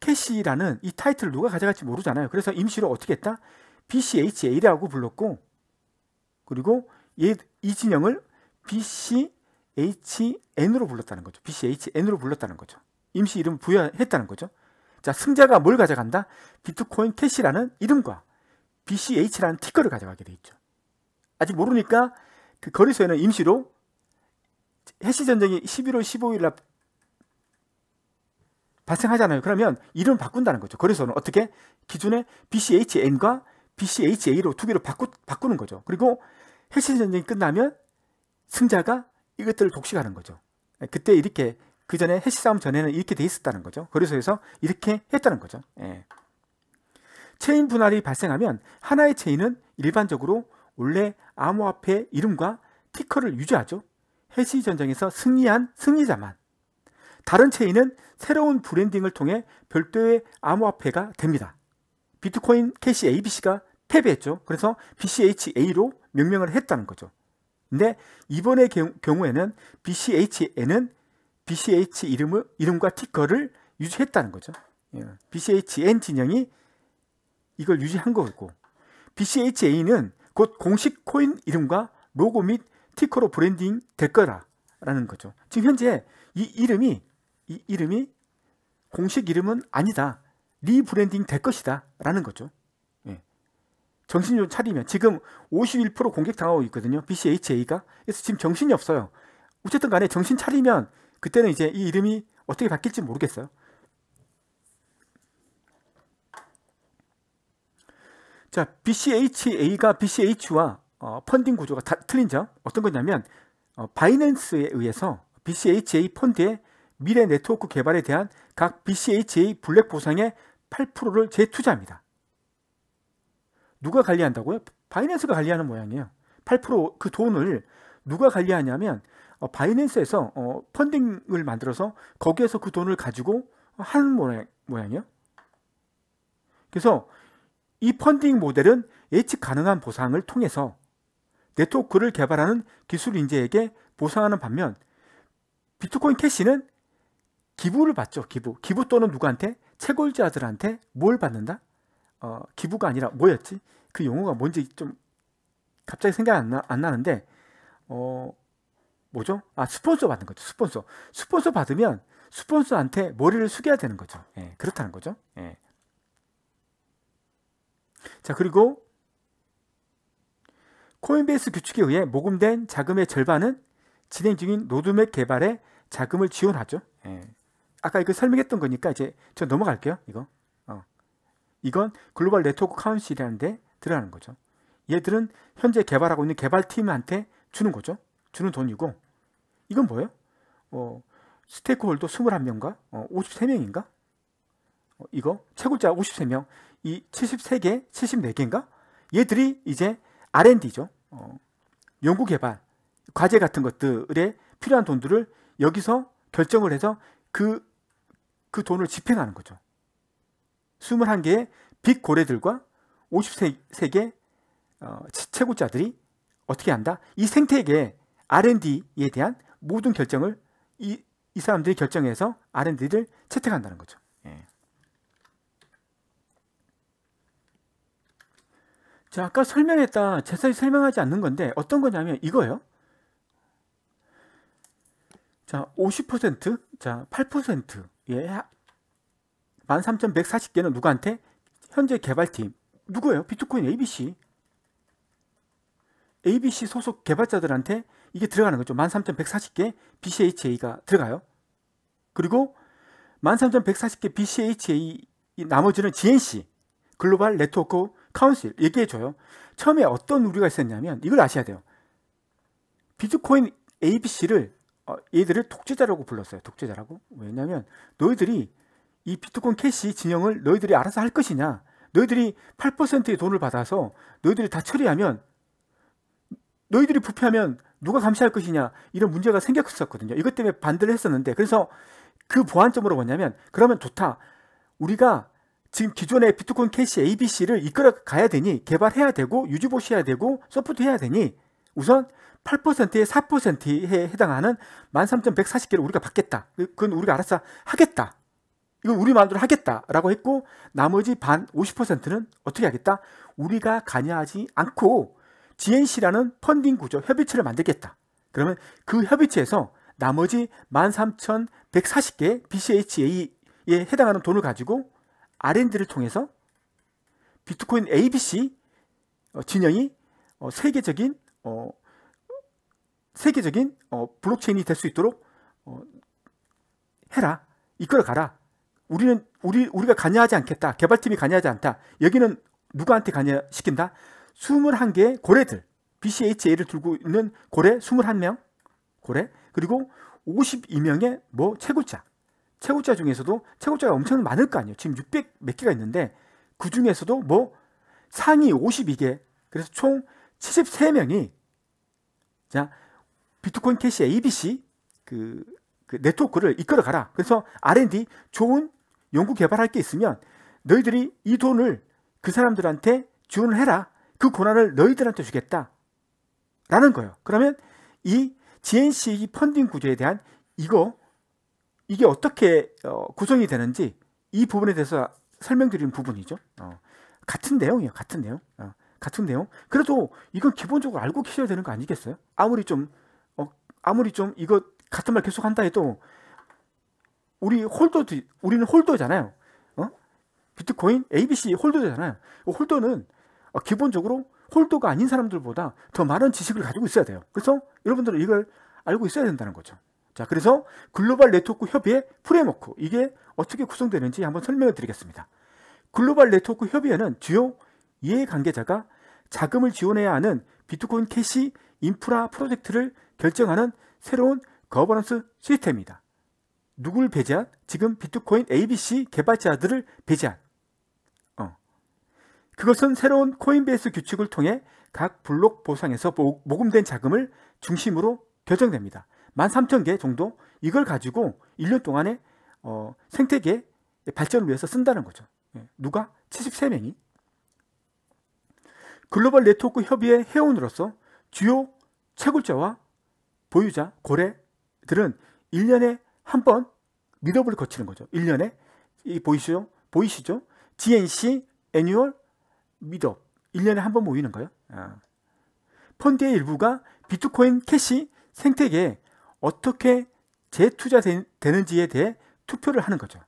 캐시라는 이 타이틀을 누가 가져갈지 모르잖아요. 그래서 임시로 어떻게 했다? BCHA라고 불렀고 그리고 이 진영을 BC HN으로 불렀다는 거죠. BCHN으로 불렀다는 거죠. 임시 이름 부여했다는 거죠. 자, 승자가 뭘 가져간다? 비트코인 캐시라는 이름과 BCH라는 티커를 가져가게 돼 있죠. 아직 모르니까 그 거래소에는 임시로 해시 전쟁이 11월 15일 날 발생하잖아요. 그러면 이름 바꾼다는 거죠. 거래소는 어떻게 기존에 BCHN과 BCHA로 두 개로 바꾸, 바꾸는 거죠. 그리고 해시 전쟁이 끝나면 승자가 이것들을 독식하는 거죠. 예, 그때 이렇게 그 전에 해시 싸움 전에는 이렇게 돼 있었다는 거죠. 거래소에서 이렇게 했다는 거죠. 예. 체인 분할이 발생하면 하나의 체인은 일반적으로 원래 암호화폐 이름과 티커를 유지하죠. 해시 전쟁에서 승리한 승리자만 다른 체인은 새로운 브랜딩을 통해 별도의 암호화폐가 됩니다. 비트코인 캐시 ABC가 패배했죠. 그래서 BCHA로 명명을 했다는 거죠. 근데 이번의 경우에는 BCHN은 BCH 이름을, 이름과 티커를 유지했다는 거죠. 예. BCHN 진영이 이걸 유지한 거고 BCHA는 곧 공식 코인 이름과 로고 및 티커로 브랜딩 될 거라라는 거죠. 지금 현재 이 이름이 이 이름이 공식 이름은 아니다. 리브랜딩 될 것이다 라는 거죠. 정신 좀 차리면 지금 51% 공격당하고 있거든요. BCHA가. 그래서 지금 정신이 없어요. 어쨌든 간에 정신 차리면 그때는 이제 이 이름이 어떻게 바뀔지 모르겠어요. 자, BCHA가 BCH와 어, 펀딩 구조가 다 틀린 점 어떤 거냐면 어, 바이낸스에 의해서 BCHA 펀드의 미래 네트워크 개발에 대한 각 BCHA 블랙 보상의 8%를 재투자합니다. 누가 관리한다고요? 바이낸스가 관리하는 모양이에요. 8%그 돈을 누가 관리하냐면 어, 바이낸스에서 어, 펀딩을 만들어서 거기에서 그 돈을 가지고 하는 모양, 모양이에요. 그래서 이 펀딩 모델은 예측 가능한 보상을 통해서 네트워크를 개발하는 기술 인재에게 보상하는 반면 비트코인 캐시는 기부를 받죠. 기부. 기부 또는 누구한테? 채굴자들한테 뭘 받는다? 어, 기부가 아니라 뭐였지? 그 용어가 뭔지 좀 갑자기 생각이 안, 나, 안 나는데 어 뭐죠? 아 스폰서 받는 거죠. 스폰서. 스폰서 받으면 스폰서한테 머리를 숙여야 되는 거죠. 예, 그렇다는 거죠. 예. 자 그리고 코인베이스 규칙에 의해 모금된 자금의 절반은 진행 중인 노드맵 개발에 자금을 지원하죠. 예. 아까 이거 설명했던 거니까 이제 저 넘어갈게요. 이거. 이건 글로벌 네트워크 카운실이라는데 들어가는 거죠. 얘들은 현재 개발하고 있는 개발팀한테 주는 거죠. 주는 돈이고 이건 뭐예요? 어, 스테이크홀더 21명과 어, 53명인가? 어, 이거 채굴자 53명 이 73개, 74개인가? 얘들이 이제 R&D죠. 어, 연구개발, 과제 같은 것들에 필요한 돈들을 여기서 결정을 해서 그, 그 돈을 집행하는 거죠. 21개의 빅 고래들과 53개 의최고자들이 어, 어떻게 한다? 이 생태계 R&D에 대한 모든 결정을 이, 이 사람들이 결정해서 R&D를 채택한다는 거죠. 예. 자, 아까 설명했다. 제사에 설명하지 않는 건데 어떤 거냐면 이거예요. 자, 50%, 자, 8%의 13,140개는 누구한테? 현재 개발팀. 누구예요? 비트코인 ABC. ABC 소속 개발자들한테 이게 들어가는 거죠. 13,140개 BCHA가 들어가요. 그리고 13,140개 BCHA 나머지는 GNC, 글로벌 네트워크 카운슬 얘기해줘요. 처음에 어떤 우려가 있었냐면 이걸 아셔야 돼요. 비트코인 ABC를 어, 얘들을 독재자라고 불렀어요. 독재자라고. 왜냐면 너희들이 이 비트코인 캐시 진영을 너희들이 알아서 할 것이냐 너희들이 8%의 돈을 받아서 너희들이 다 처리하면 너희들이 부패하면 누가 감시할 것이냐 이런 문제가 생겼었거든요. 이것 때문에 반대를 했었는데 그래서 그 보완점으로 뭐냐면 그러면 좋다. 우리가 지금 기존의 비트코인 캐시 ABC를 이끌어 가야 되니 개발해야 되고 유지보수해야 되고 서포트 해야 되니 우선 8%에 4%에 해당하는 13,140개를 우리가 받겠다. 그건 우리가 알아서 하겠다. 이걸 우리 마음대로 하겠다라고 했고 나머지 반 50%는 어떻게 하겠다? 우리가 관여하지 않고 GNC라는 펀딩 구조 협의체를 만들겠다. 그러면 그 협의체에서 나머지 13,140개 BCHA에 해당하는 돈을 가지고 R&D를 통해서 비트코인 ABC 어, 진영이 어, 세계적인 어, 세계적인 어, 블록체인이 될 수 있도록 어, 해라 이끌어 가라 우리는 우리 우리가 관여하지 않겠다. 개발팀이 관여하지 않다. 여기는 누구한테 관여시킨다? 21개의 고래들. BCHA를 들고 있는 고래 21명. 고래. 그리고 52명의 뭐 채굴자. 채굴자 중에서도 채굴자가 엄청 많을 거 아니에요. 지금 600 몇 개가 있는데 그 중에서도 뭐 상위 52개. 그래서 총 73명이 자, 비트코인 캐시 ABC 그, 그 네트워크를 이끌어 가라. 그래서 R&D 좋은 연구 개발할 게 있으면 너희들이 이 돈을 그 사람들한테 지원을 해라. 그 권한을 너희들한테 주겠다. 라는 거예요. 그러면 이 GNC 펀딩 e 구조에 대한 이거, 이게 어떻게 어, 구성이 되는지 이 부분에 대해서 설명드리는 부분이죠. 어, 같은 내용이에요. 같은 내용. 어, 같은 내용. 그래도 이건 기본적으로 알고 계셔야 되는 거 아니겠어요? 아무리 좀, 어, 아무리 좀 이거 같은 말 계속 한다 해도 우리 홀더 우리는 홀더잖아요. 어? 비트코인 ABC 홀더잖아요. 그 홀더는 어, 기본적으로 홀더가 아닌 사람들보다 더 많은 지식을 가지고 있어야 돼요. 그래서 여러분들은 이걸 알고 있어야 된다는 거죠. 자, 그래서 글로벌 네트워크 협의회 프레임워크 이게 어떻게 구성되는지 한번 설명을 드리겠습니다. 글로벌 네트워크 협의회는 주요 이해관계자가 자금을 지원해야 하는 비트코인 캐시 인프라 프로젝트를 결정하는 새로운 거버넌스 시스템입니다. 누굴 배제한? 지금 비트코인 ABC 개발자들을 배제한. 어. 그것은 새로운 코인베이스 규칙을 통해 각 블록 보상에서 모금된 자금을 중심으로 결정됩니다. 13,000개 정도 이걸 가지고 1년 동안의 어, 생태계 발전을 위해서 쓴다는 거죠. 예. 누가? 73명이. 글로벌 네트워크 협의회 회원으로서 주요 채굴자와 보유자, 고래들은 1년에 한번미드블을 거치는 거죠. 1년에 이 보이시죠? 보이시죠? GNC 애니얼 미드 1년에 한 번 모이는 거예요. 아. 펀드의 일부가 비트코인 캐시 생태계에 어떻게 재투자되는지에 대해 투표를 하는 거죠.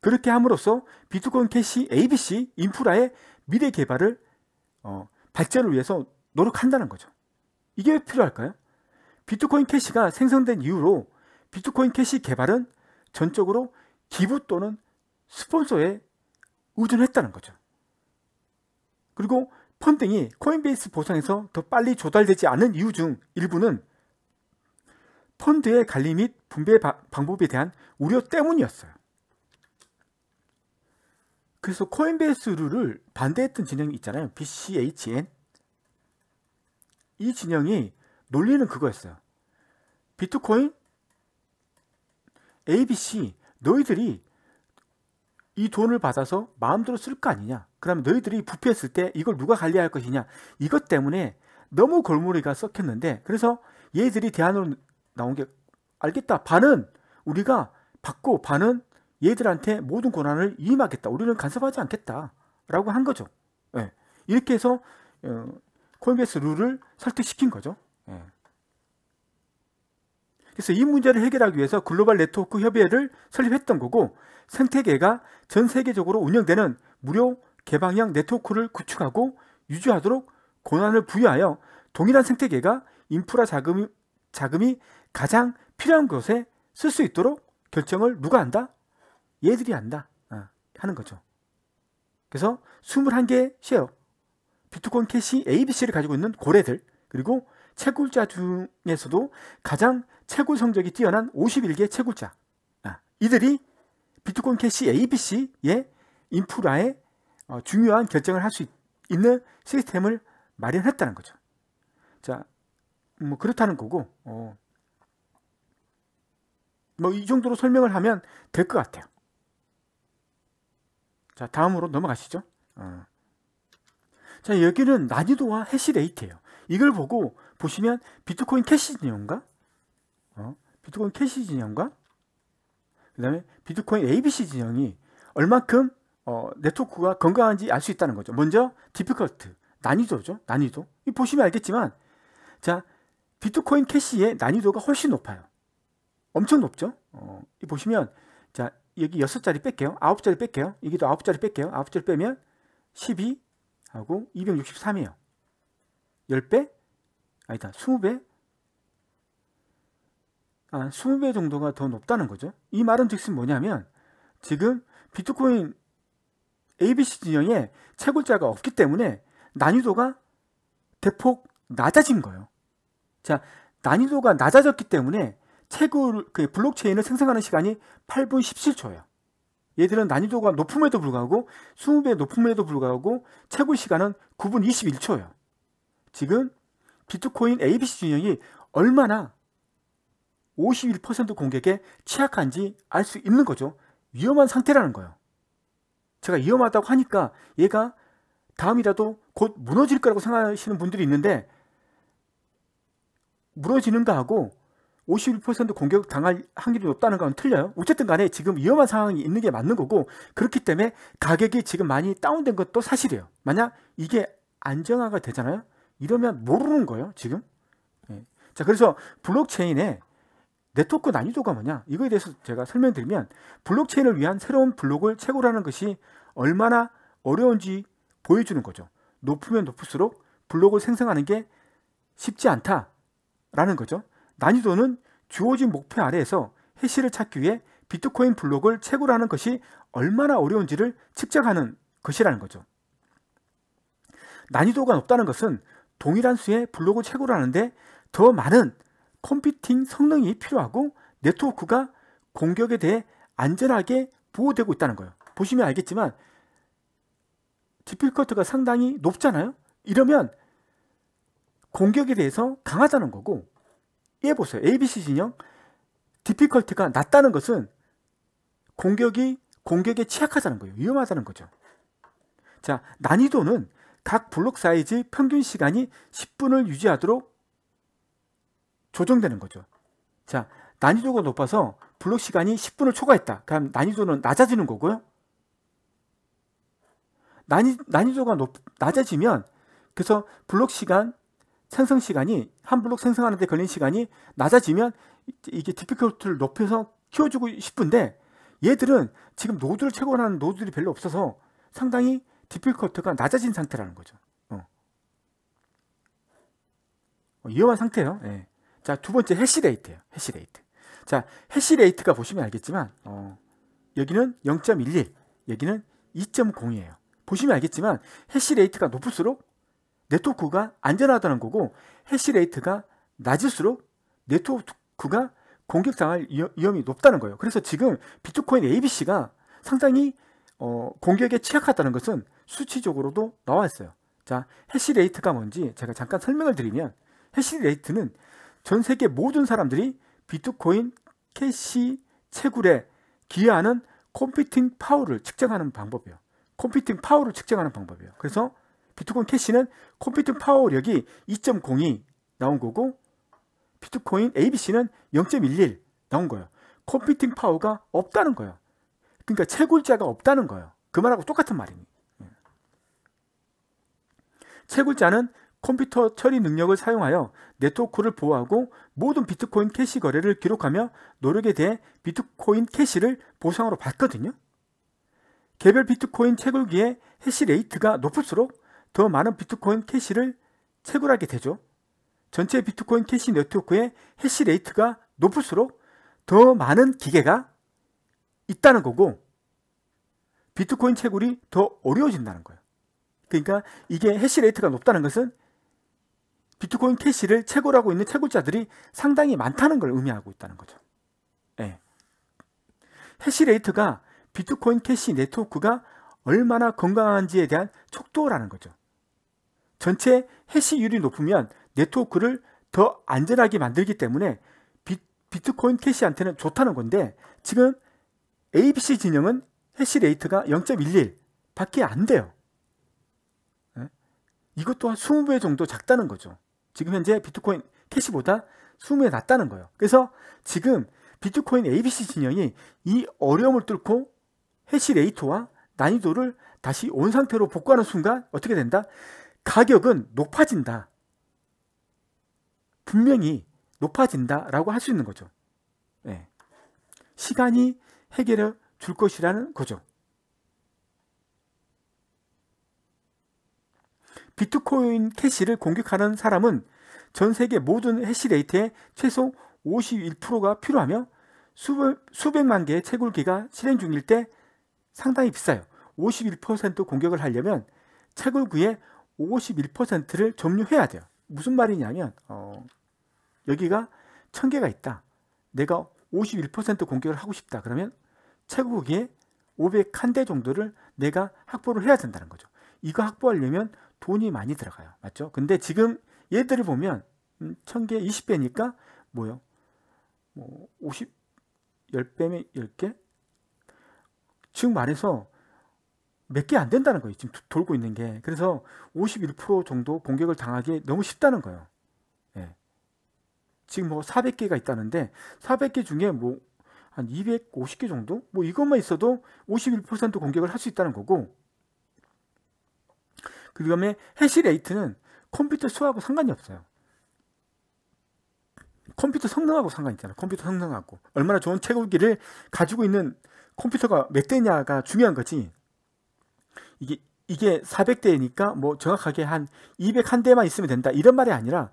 그렇게 함으로써 비트코인 캐시 ABC 인프라의 미래 개발을 어, 발전을 위해서 노력한다는 거죠. 이게 왜 필요할까요? 비트코인 캐시가 생성된 이후로 비트코인 캐시 개발은 전적으로 기부 또는 스폰서에 의존했다는 거죠. 그리고 펀딩이 코인베이스 보상에서 더 빨리 조달되지 않은 이유 중 일부는 펀드의 관리 및 분배 방법에 대한 우려 때문이었어요. 그래서 코인베이스 룰을 반대했던 진영이 있잖아요. BCHN. 이 진영이 논리는 그거였어요. 비트코인 ABC 너희들이 이 돈을 받아서 마음대로 쓸 거 아니냐 그럼 너희들이 부패했을 때 이걸 누가 관리할 것이냐 이것 때문에 너무 골머리가 썩혔는데 그래서 얘들이 대안으로 나온 게 알겠다 반은 우리가 받고 반은 얘들한테 모든 권한을 위 임하겠다 우리는 간섭하지 않겠다 라고 한 거죠 예. 이렇게 해서 어, 코인베스 룰을 설득시킨 거죠 예. 그래서 이 문제를 해결하기 위해서 글로벌 네트워크 협의회를 설립했던 거고 생태계가 전 세계적으로 운영되는 무료 개방형 네트워크를 구축하고 유지하도록 권한을 부여하여 동일한 생태계가 인프라 자금이, 자금이 가장 필요한 곳에쓸 수 있도록 결정을 누가 한다? 얘들이 한다 어, 하는 거죠 그래서 21개 쉐어 비트코인 캐시 ABC를 가지고 있는 고래들 그리고 채굴자 중에서도 가장 채굴 성적이 뛰어난 51개 채굴자 아, 이들이 비트코인 캐시 ABC의 인프라에 어, 중요한 결정을 할 수 있는 시스템을 마련했다는 거죠. 자, 뭐 그렇다는 거고 어, 뭐이 정도로 설명을 하면 될 것 같아요. 자, 다음으로 넘어가시죠. 어. 자, 여기는 난이도와 해시 레이트예요. 이걸 보고 보시면 비트코인 캐시 내용과 어? 비트코인 캐시 진영과 그 다음에 비트코인 ABC 진영이 얼만큼 어, 네트워크가 건강한지 알 수 있다는 거죠. 먼저 디피컬트 난이도죠. 난이도. 이 보시면 알겠지만 자 비트코인 캐시의 난이도가 훨씬 높아요. 엄청 높죠. 어, 이 보시면 자 여기 6자리 뺄게요. 9자리 뺄게요. 여기도 9자리 뺄게요. 9자리 빼면 12하고 263이에요. 10배? 아니다. 20배? 아, 20배 정도가 더 높다는 거죠. 이 말은 즉슨 뭐냐면 지금 비트코인 ABC 진영에 채굴자가 없기 때문에 난이도가 대폭 낮아진 거예요. 자, 난이도가 낮아졌기 때문에 채굴 그 블록체인을 생성하는 시간이 8분 17초예요. 얘들은 난이도가 높음에도 불구하고 20배 높음에도 불구하고 채굴 시간은 9분 21초예요. 지금 비트코인 ABC 진영이 얼마나 51% 공격에 취약한지 알 수 있는 거죠. 위험한 상태라는 거예요. 제가 위험하다고 하니까 얘가 다음이라도 곧 무너질 거라고 생각하시는 분들이 있는데 무너지는가 하고 51% 공격 당할 확률이 높다는 건 틀려요. 어쨌든 간에 지금 위험한 상황이 있는 게 맞는 거고 그렇기 때문에 가격이 지금 많이 다운된 것도 사실이에요. 만약 이게 안정화가 되잖아요. 이러면 모르는 거예요. 지금. 예. 자 그래서 블록체인에 네트워크 난이도가 뭐냐? 이거에 대해서 제가 설명드리면 블록체인을 위한 새로운 블록을 채굴하는 것이 얼마나 어려운지 보여주는 거죠. 높으면 높을수록 블록을 생성하는 게 쉽지 않다라는 거죠. 난이도는 주어진 목표 아래에서 해시를 찾기 위해 비트코인 블록을 채굴하는 것이 얼마나 어려운지를 측정하는 것이라는 거죠. 난이도가 높다는 것은 동일한 수의 블록을 채굴하는데 더 많은 컴퓨팅 성능이 필요하고 네트워크가 공격에 대해 안전하게 보호되고 있다는 거예요. 보시면 알겠지만 디피커트가 상당히 높잖아요. 이러면 공격에 대해서 강하다는 거고 얘 예, 보세요. ABC 진영 디피컬트가 낮다는 것은 공격이 공격에 취약하다는 거예요. 위험하다는 거죠. 자, 난이도는 각 블록 사이즈 평균 시간이 10분을 유지하도록 조정되는 거죠. 자, 난이도가 높아서 블록 시간이 10분을 초과했다. 그럼 난이도는 낮아지는 거고요. 난이, 난이도가 높, 낮아지면 그래서 블록 시간 생성 시간이 한 블록 생성하는 데 걸린 시간이 낮아지면 이게 디피컬트를 높여서 키워주고 싶은데 얘들은 지금 노드를 채권하는 노드들이 별로 없어서 상당히 디피컬트가 낮아진 상태라는 거죠. 어. 어 위험한 상태예요. 예. 자, 두 번째 해시 레이트예요. 해시 레이트. 자, 해시 레이트가 보시면 알겠지만 어, 여기는 0.11, 여기는 2.0이에요. 보시면 알겠지만 해시 레이트가 높을수록 네트워크가 안전하다는 거고 해시 레이트가 낮을수록 네트워크가 공격 당할 위험이 높다는 거예요. 그래서 지금 비트코인 ABC가 상당히 어, 공격에 취약하다는 것은 수치적으로도 나와 있어요. 자, 해시 레이트가 뭔지 제가 잠깐 설명을 드리면 해시 레이트는 전 세계 모든 사람들이 비트코인 캐시 채굴에 기여하는 컴퓨팅 파워를 측정하는 방법이에요. 컴퓨팅 파워를 측정하는 방법이에요. 그래서 비트코인 캐시는 컴퓨팅 파워력이 2.02 나온 거고 비트코인 ABC는 0.11 나온 거예요. 컴퓨팅 파워가 없다는 거예요. 그러니까 채굴자가 없다는 거예요. 그 말하고 똑같은 말입니다. 예. 채굴자는 컴퓨터 처리 능력을 사용하여 네트워크를 보호하고 모든 비트코인 캐시 거래를 기록하며 노력에 대해 비트코인 캐시를 보상으로 받거든요. 개별 비트코인 채굴기의 해시 레이트가 높을수록 더 많은 비트코인 캐시를 채굴하게 되죠. 전체 비트코인 캐시 네트워크의 해시 레이트가 높을수록 더 많은 기계가 있다는 거고 비트코인 채굴이 더 어려워진다는 거예요. 그러니까 이게 해시 레이트가 높다는 것은 비트코인 캐시를 채굴하고 있는 채굴자들이 상당히 많다는 걸 의미하고 있다는 거죠. 예. 해시레이트가 비트코인 캐시 네트워크가 얼마나 건강한지에 대한 척도라는 거죠. 전체 해시율이 높으면 네트워크를 더 안전하게 만들기 때문에 비, 비트코인 캐시한테는 좋다는 건데 지금 ABC 진영은 해시레이트가 0.11 밖에 안 돼요. 예? 이것도 한 20배 정도 작다는 거죠. 지금 현재 비트코인 캐시보다 20배 낮다는 거예요. 그래서 지금 비트코인 ABC 진영이 이 어려움을 뚫고 해시 레이트와 난이도를 다시 온 상태로 복구하는 순간 어떻게 된다? 가격은 높아진다. 분명히 높아진다라고 할 수 있는 거죠. 네. 시간이 해결해 줄 것이라는 거죠. 비트코인 캐시를 공격하는 사람은 전 세계 모든 해시레이트의 최소 51%가 필요하며 수백, 만 개의 채굴기가 실행 중일 때 상당히 비싸요. 51% 공격을 하려면 채굴구의 51%를 점유해야 돼요. 무슨 말이냐면 어, 여기가 1000개가 있다. 내가 51% 공격을 하고 싶다. 그러면 채굴기의 5 0 0한대 정도를 내가 확보를 해야 된다는 거죠. 이거 확보하려면 돈이 많이 들어가요. 맞죠? 근데 지금 얘들을 보면 1000개 음, 20배니까 뭐요? 뭐 50, 10배면 10개? 즉 말해서 몇 개 안 된다는 거예요. 지금 돌고 있는 게. 그래서 51% 정도 공격을 당하기 너무 쉽다는 거예요. 예. 지금 뭐 400개가 있다는데 400개 중에 뭐한 250개 정도? 뭐 이것만 있어도 51% 공격을 할 수 있다는 거고 그 다음에 해시 레이트는 컴퓨터 수하고 상관이 없어요. 컴퓨터 성능하고 상관 이 있잖아요. 컴퓨터 성능하고 얼마나 좋은 최고기를 가지고 있는 컴퓨터가 몇 대냐가 중요한 거지. 이게 이게 400대니까 뭐 정확하게 한 200 한 대만 있으면 된다 이런 말이 아니라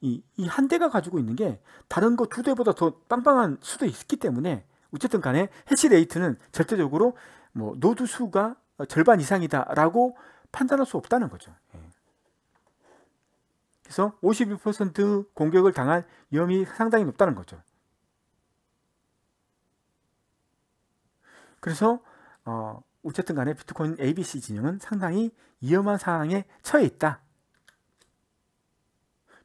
이이한 대가 가지고 있는 게 다른 거 두 대보다 더 빵빵한 수도 있기 때문에 어쨌든 간에 해시 레이트는 절대적으로 뭐 노드 수가 절반 이상이다라고 판단할 수 없다는 거죠. 예. 그래서 52% 공격을 당할 위험이 상당히 높다는 거죠. 그래서 어, 어쨌든 간에 비트코인 ABC 진영은 상당히 위험한 상황에 처해 있다.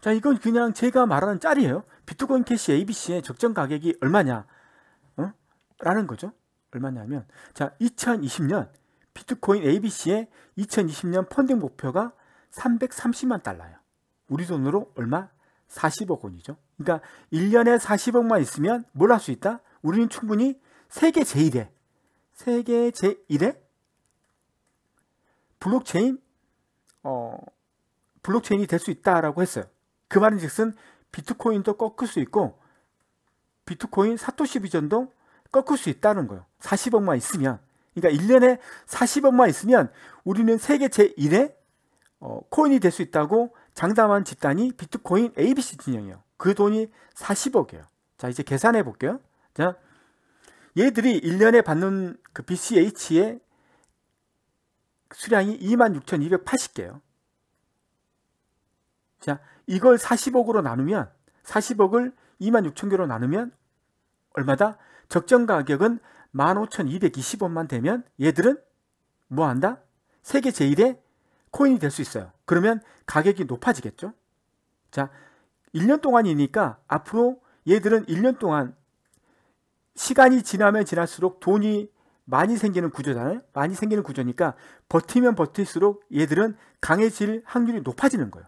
자, 이건 그냥 제가 말하는 짤이에요. 비트코인 캐시 ABC의 적정 가격이 얼마냐? 어? 라는 거죠. 얼마냐면 자, 2020년 비트코인 ABC의 2020년 펀딩 목표가 330만 달러예요. 우리 돈으로 얼마? 40억 원이죠. 그러니까 1년에 40억만 있으면 뭘 할 수 있다? 우리는 충분히 세계 제1회 세계 제1회 블록체인 어 블록체인이 될 수 있다라고 했어요. 그 말인즉슨 비트코인도 꺾을 수 있고 비트코인 사토시 비전도 꺾을 수 있다는 거예요. 40억만 있으면 그러니까 1년에 40억만 있으면 우리는 세계 제1의 어, 코인이 될 수 있다고 장담한 집단이 비트코인 ABC 진영이에요. 그 돈이 40억이에요. 자, 이제 계산해 볼게요. 자, 얘들이 1년에 받는 그 BCH의 수량이 26,280개예요. 자, 이걸 40억으로 나누면 40억을 26,000개로 나누면 얼마다? 적정 가격은 15,220원만 되면 얘들은 뭐 한다? 세계 제1의 코인이 될 수 있어요. 그러면 가격이 높아지겠죠? 자, 1년 동안이니까 앞으로 얘들은 1년 동안 시간이 지나면 지날수록 돈이 많이 생기는 구조잖아요. 많이 생기는 구조니까 버티면 버틸수록 얘들은 강해질 확률이 높아지는 거예요.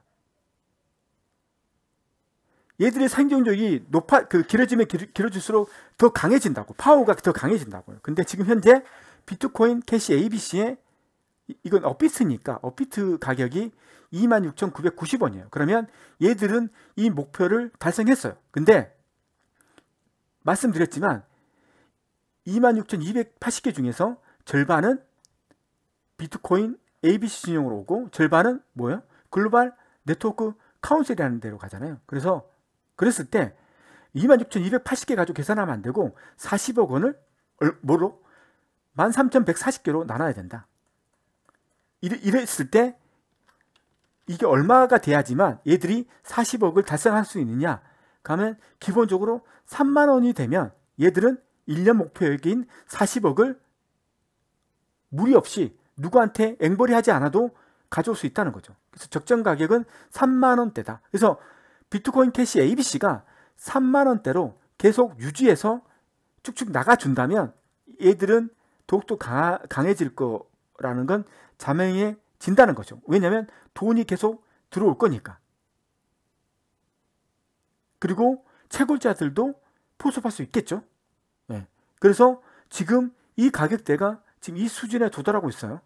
얘들의 생존력이 높아 그 길어지면 길어, 질수록더 강해진다고 파워가 더 강해진다고요. 근데 지금 현재 비트코인 캐시 ABC에 이건 업비트니까 업비트 가격이 26,990원이에요. 그러면 얘들은 이 목표를 달성했어요. 근데 말씀드렸지만 26,280개 중에서 절반은 비트코인 ABC 진영으로 오고 절반은 뭐예요? 글로벌 네트워크 카운셀이라는 데로 가잖아요. 그래서 그랬을 때 26,280개 가지고 계산하면 안 되고 40억 원을 뭐로? 13,140개로 나눠야 된다. 이랬을 때 이게 얼마가 돼야지만 얘들이 40억을 달성할 수 있느냐? 가면 기본적으로 3만 원이 되면 얘들은 1년 목표액인 40억을 무리 없이 누구한테 앵벌이 하지 않아도 가져올 수 있다는 거죠. 그래서 적정 가격은 3만 원대다. 그래서 비트코인 캐시 ABC가 3만원대로 계속 유지해서 쭉쭉 나가준다면 얘들은 더욱더 강하, 강해질 거라는 건 자명해 진다는 거죠. 왜냐하면 돈이 계속 들어올 거니까. 그리고 채굴자들도 포섭할 수 있겠죠. 네. 그래서 지금 이 가격대가 지금 이 수준에 도달하고 있어요.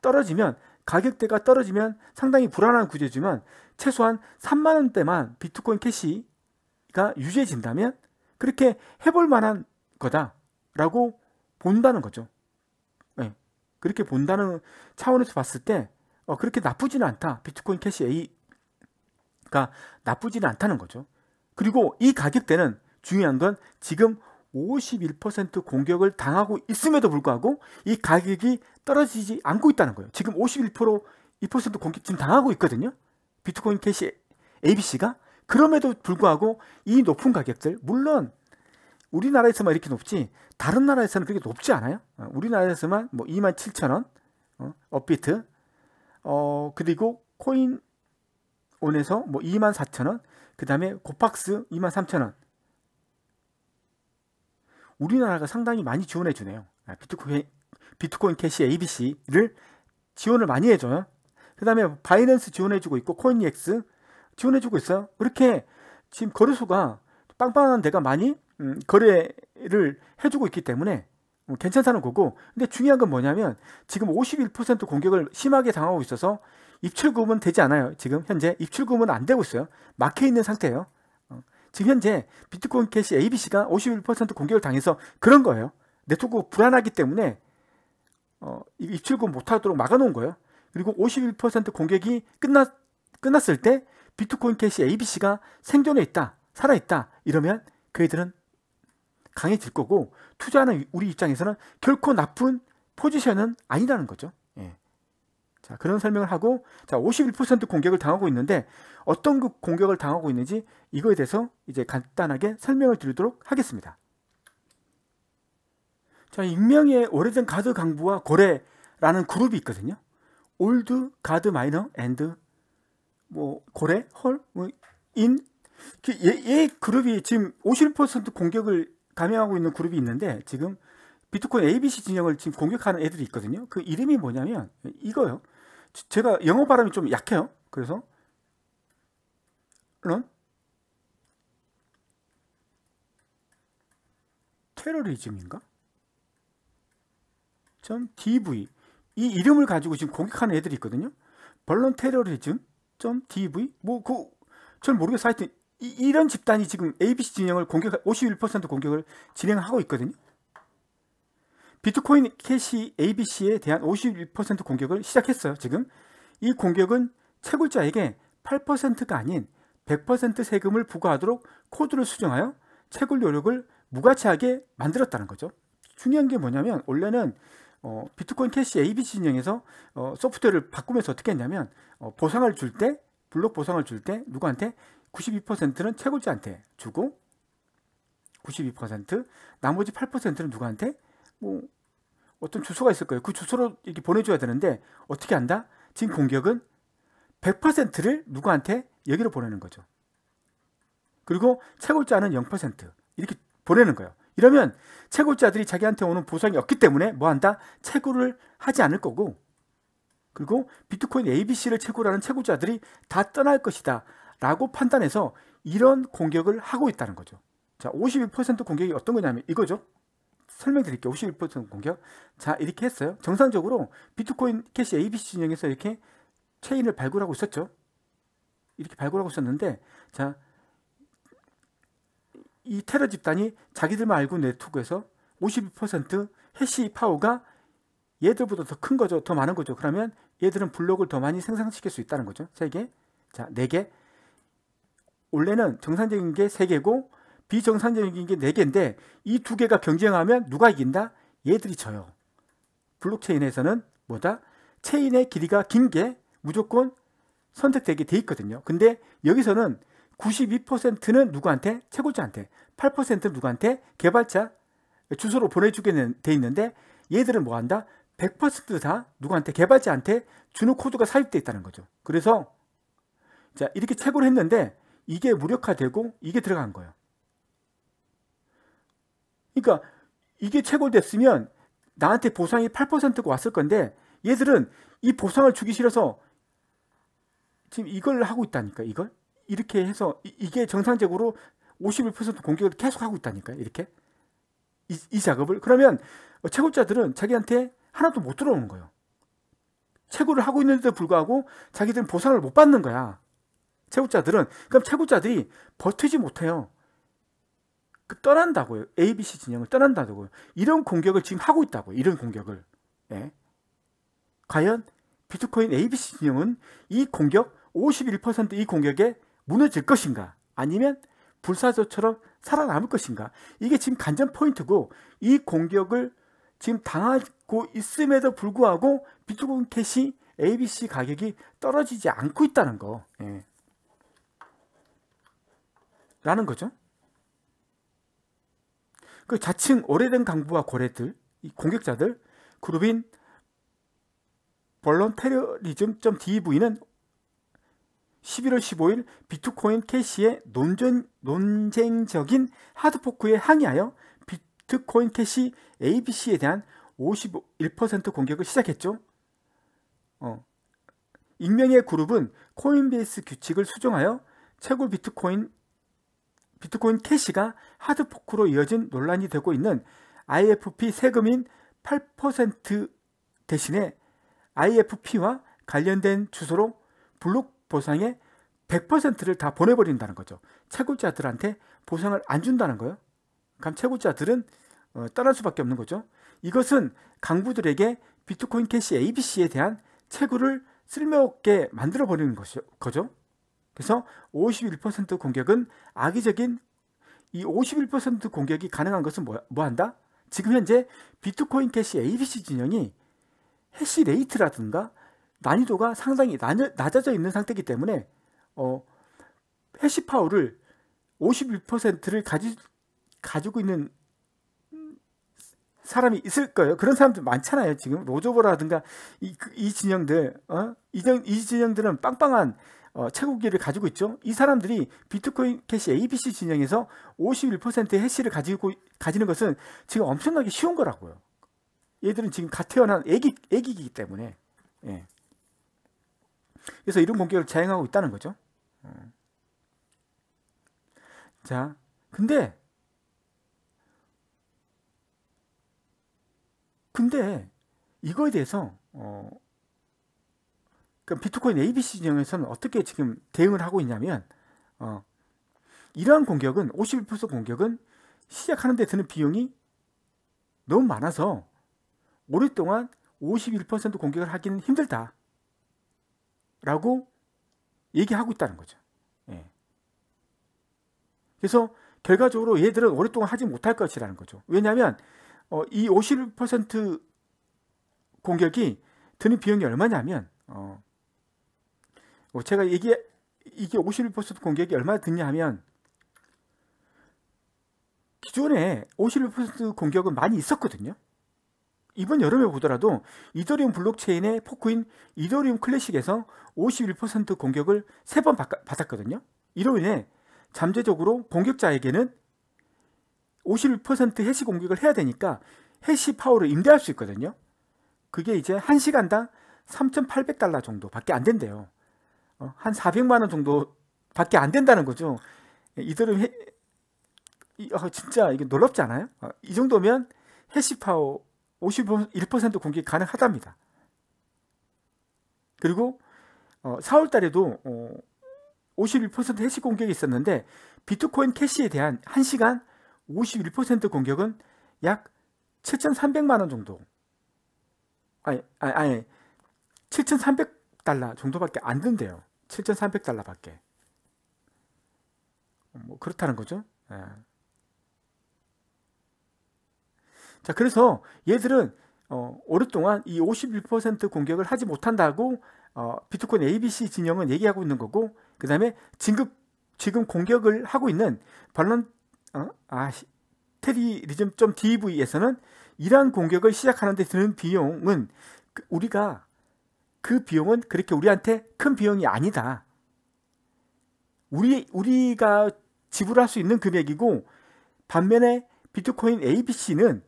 떨어지면 가격대가 떨어지면 상당히 불안한 구조지만 최소한 3만 원대만 비트코인 캐시가 유지해진다면 그렇게 해볼 만한 거다라고 본다는 거죠. 네. 그렇게 본다는 차원에서 봤을 때 어, 그렇게 나쁘지는 않다. 비트코인 캐시 A가 나쁘지는 않다는 거죠. 그리고 이 가격대는 중요한 건 지금 51% 공격을 당하고 있음에도 불구하고 이 가격이 떨어지지 않고 있다는 거예요. 지금 51% 2% 공격 지금 당하고 있거든요. 비트코인 캐시 ABC가 그럼에도 불구하고 이 높은 가격들 물론 우리나라에서만 이렇게 높지 다른 나라에서는 그렇게 높지 않아요. 어, 우리나라에서만 뭐 27,000원 어, 업비트 어 그리고 코인 온에서 뭐 24,000원 그 다음에 고팍스 23,000원 우리나라가 상당히 많이 지원해 주네요. 아, 비트코인, 비트코인 캐시 ABC를 지원을 많이 해줘요. 그 다음에 바이낸스 지원해주고 있고 코인엑스 지원해주고 있어요. 이렇게 지금 거래소가 빵빵한 데가 많이 음, 거래를 해주고 있기 때문에 음, 괜찮다는 거고 근데 중요한 건 뭐냐면 지금 51% 공격을 심하게 당하고 있어서 입출금은 되지 않아요. 지금 현재 입출금은 안 되고 있어요. 막혀 있는 상태예요. 지금 현재 비트코인 캐시 ABC가 51% 공격을 당해서 그런 거예요. 네트워크가 불안하기 때문에 어, 입출금 못하도록 막아놓은 거예요. 그리고 51% 공격이 끝났, 끝났을 때 비트코인 캐시 ABC가 생존해 있다, 살아있다 이러면 그애들은 강해질 거고 투자하는 우리 입장에서는 결코 나쁜 포지션은 아니라는 거죠. 자, 그런 설명을 하고 자, 51% 공격을 당하고 있는데 어떤 그 공격을 당하고 있는지 이거에 대해서 이제 간단하게 설명을 드리도록 하겠습니다. 자, 익명의 오래된 가드 강부와 고래라는 그룹이 있거든요. 올드 가드 마이너 앤드 뭐 고래 헐인 뭐, 그 그룹이 지금 51% 공격을 감행하고 있는 그룹이 있는데 지금 비트코인 ABC 진영을 지금 공격하는 애들이 있거든요. 그 이름이 뭐냐면 이거요. 제가 영어 발음이 좀 약해요. 그래서 런 테러리즘인가? 점 .dv 이 이름을 가지고 지금 공격하는 애들이 있거든요. 벌론 테러리즘 점 .dv 뭐그전 모르겠어요. 하여튼 이, 런 집단이 지금 ABC 진영을 공격 51% 공격을 진행하고 있거든요. 비트코인 캐시 ABC에 대한 51% 공격을 시작했어요. 지금 이 공격은 채굴자에게 8%가 아닌 100% 세금을 부과하도록 코드를 수정하여 채굴 노력을 무가치하게 만들었다는 거죠. 중요한 게 뭐냐면 원래는 어, 비트코인 캐시 ABC 진영에서 어, 소프트웨어를 바꾸면서 어떻게 했냐면 어, 보상을 줄 때 블록 보상을 줄 때 누구한테 92%는 채굴자한테 주고 92% 나머지 8%는 누구한테 뭐 어떤 주소가 있을 거예요. 그 주소로 이렇게 보내줘야 되는데 어떻게 한다? 지금 공격은 100%를 누구한테 여기로 보내는 거죠. 그리고 채굴자는 0% 이렇게 보내는 거예요. 이러면 채굴자들이 자기한테 오는 보상이 없기 때문에 뭐 한다? 채굴을 하지 않을 거고 그리고 비트코인 ABC를 채굴하는 채굴자들이 다 떠날 것이다 라고 판단해서 이런 공격을 하고 있다는 거죠. 자, 52% 공격이 어떤 거냐면 이거죠. 설명드릴게요. 51% 공격. 자, 이렇게 했어요. 정상적으로 비트코인 캐시 ABC 진영에서 이렇게 체인을 발굴하고 있었죠. 이렇게 발굴하고 있었는데, 자, 이 테러 집단이 자기들만 알고 네트워크에서 52% 해시 파워가 얘들보다 더 큰 거죠. 더 많은 거죠. 그러면 얘들은 블록을 더 많이 생산시킬 수 있다는 거죠. 3개. 자, 4개. 원래는 정상적인 게 3개고 비정상적인 게 4개인데 이 두 개가 경쟁하면 누가 이긴다? 얘들이 져요. 블록체인에서는 뭐다? 체인의 길이가 긴 게 무조건 선택되게 돼 있거든요. 근데 여기서는 92%는 누구한테? 채굴자한테. 8%는 누구한테? 개발자 주소로 보내주게 돼 있는데 얘들은 뭐 한다? 100%다 누구한테? 개발자한테 주는 코드가 삽입돼 있다는 거죠. 그래서 자 이렇게 채굴을 했는데 이게 무력화되고 이게 들어간 거예요. 그러니까 이게 채굴됐으면 나한테 보상이 8%가 왔을 건데 얘들은 이 보상을 주기 싫어서 지금 이걸 하고 있다니까 이걸 이렇게 해서 이, 게 정상적으로 51% 공격을 계속 하고 있다니까 이렇게 이, 이 작업을 그러면 채굴자들은 자기한테 하나도 못 들어오는 거예요 채굴을 하고 있는데도 불구하고 자기들은 보상을 못 받는 거야 채굴자들은 그럼 채굴자들이 버티지 못해요 그 떠난다고요. ABC 진영을 떠난다고요. 이런 공격을 지금 하고 있다고요. 이런 공격을. 예. 과연 비트코인 ABC 진영은 이 공격 51%이 공격에 무너질 것인가? 아니면 불사조처럼 살아남을 것인가? 이게 지금 간전 포인트고 이 공격을 지금 당하고 있음에도 불구하고 비트코인 캐시 ABC 가격이 떨어지지 않고 있다는 거. 예. 라는 거죠. 그 자칭 오래된 강부와 고래들, 이 공격자들, 그룹인 볼런테리즘.dev는 11월 15일 비트코인 캐시의 논전, 논쟁적인 하드포크에 항의하여 비트코인 캐시 ABC에 대한 51% 공격을 시작했죠. 어. 익명의 그룹은 코인베이스 규칙을 수정하여 채굴 비트코인 비트코인 캐시가 하드포크로 이어진 논란이 되고 있는 IFP 세금인 8% 대신에 IFP와 관련된 주소로 블록 보상의 100%를 다 보내버린다는 거죠. 채굴자들한테 보상을 안 준다는 거예요. 그럼 채굴자들은 어, 떠날 수밖에 없는 거죠. 이것은 강부들에게 비트코인 캐시 ABC에 대한 채굴을 쓸모없게 만들어버리는 것이, 거죠. 그래서 51% 공격은 악의적인 이 51% 공격이 가능한 것은 뭐, 뭐 한다? 지금 현재 비트코인 캐시 ABC 진영이 해시 레이트라든가 난이도가 상당히 낮아져 있는 상태이기 때문에 어, 해시 파워를 51%를 가지, 가지고 있는 사람이 있을 거예요. 그런 사람들 많잖아요. 지금 로조버라든가 이, 그, 이 진영들, 어? 이, 이 진영들은 빵빵한 어, 최고기를 가지고 있죠. 이 사람들이 비트코인 캐시 ABC 진영에서 51%의 해시를 가지고 가지는 것은 지금 엄청나게 쉬운 거라고요. 얘들은 지금 갓 태어난 애기 애기이기 때문에. 예. 그래서 이런 공격을 자행하고 있다는 거죠. 예. 자, 근데 근데 이거에 대해서 어, 그 비트코인 ABC 진영에서는 어떻게 지금 대응을 하고 있냐면 어, 이러한 공격은 51% 공격은 시작하는 데 드는 비용이 너무 많아서 오랫동안 51% 공격을 하기는 힘들다 라고 얘기하고 있다는 거죠 예. 그래서 결과적으로 얘들은 오랫동안 하지 못할 것이라는 거죠 왜냐하면 어, 이 51% 공격이 드는 비용이 얼마냐면 어, 어, 제가 이게 이게 51% 공격이 얼마나 드냐 하면 기존에 51% 공격은 많이 있었거든요. 이번 여름에 보더라도 이더리움 블록체인의 포크인 이더리움 클래식에서 51% 공격을 3번 받았거든요. 이로 인해 잠재적으로 공격자에게는 51% 해시 공격을 해야 되니까 해시 파워를 임대할 수 있거든요. 그게 이제 1시간당 3,800달러 정도밖에 안 된대요. 어, 한 400만 원 정도밖에 안 된다는 거죠. 예, 이들은 해, 아, 진짜 이게 놀랍지 않아요? 아, 이 정도면 해시파워 51% 공개 가능하답니다. 그리고 4월 어, 달에도 51% 어, 해시 공격이 있었는데 비트코인 캐시에 대한 1시간 51% 공격은 약 7,300만 원 정도 아니, 아니, 아니 7,300달러 정도밖에 안 된대요. 7,300달러 밖에. 뭐 그렇다는 거죠. 예. 자, 그래서 얘들은 어, 오랫동안 이 51% 공격을 하지 못한다고 어, 비트코인 ABC 진영은 얘기하고 있는 거고 그 다음에 진급 지금 공격을 하고 있는 발론 어? 아, 테리리즘 d v 에서는 이러한 공격을 시작하는 데 드는 비용은 그 우리가 그 비용은 그렇게 우리한테 큰 비용이 아니다. 우리 우리가 지불할 수 있는 금액이고 반면에 비트코인 ABC는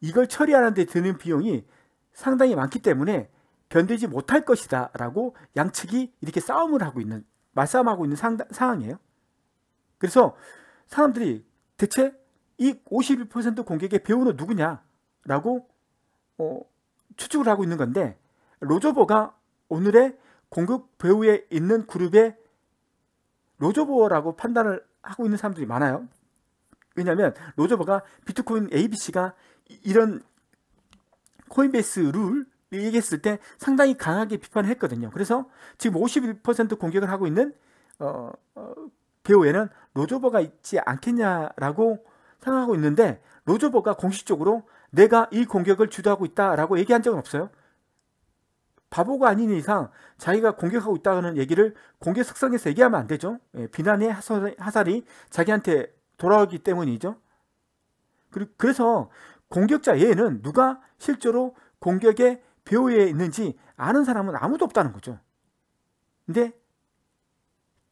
이걸 처리하는 데 드는 비용이 상당히 많기 때문에 견디지 못할 것이다 라고 양측이 이렇게 싸움을 하고 있는 말싸움하고 있는 상다, 상황이에요 그래서 사람들이 대체 이 51% 공격의 배우는 누구냐 라고 어, 추측을 하고 있는 건데 로조보가 오늘의 공급 배우에 있는 그룹의 로조보라고 판단을 하고 있는 사람들이 많아요. 왜냐하면 로저버가 비트코인 ABC가 이런 코인베이스 룰 얘기했을 때 상당히 강하게 비판을 했거든요. 그래서 지금 51% 공격을 하고 있는 어, 어, 배우에는 로저버가 있지 않겠냐라고 생각하고 있는데 로저버가 공식적으로 내가 이 공격을 주도하고 있다라고 얘기한 적은 없어요. 바보가 아닌 이상 자기가 공격하고 있다는 얘기를 공격 석상에서 얘기하면 안 되죠. 예, 비난의 하살이 자기한테 돌아오기 때문이죠. 그리고 그래서 공격자 예는 누가 실제로 공격의 배후에 있는지 아는 사람은 아무도 없다는 거죠. 근데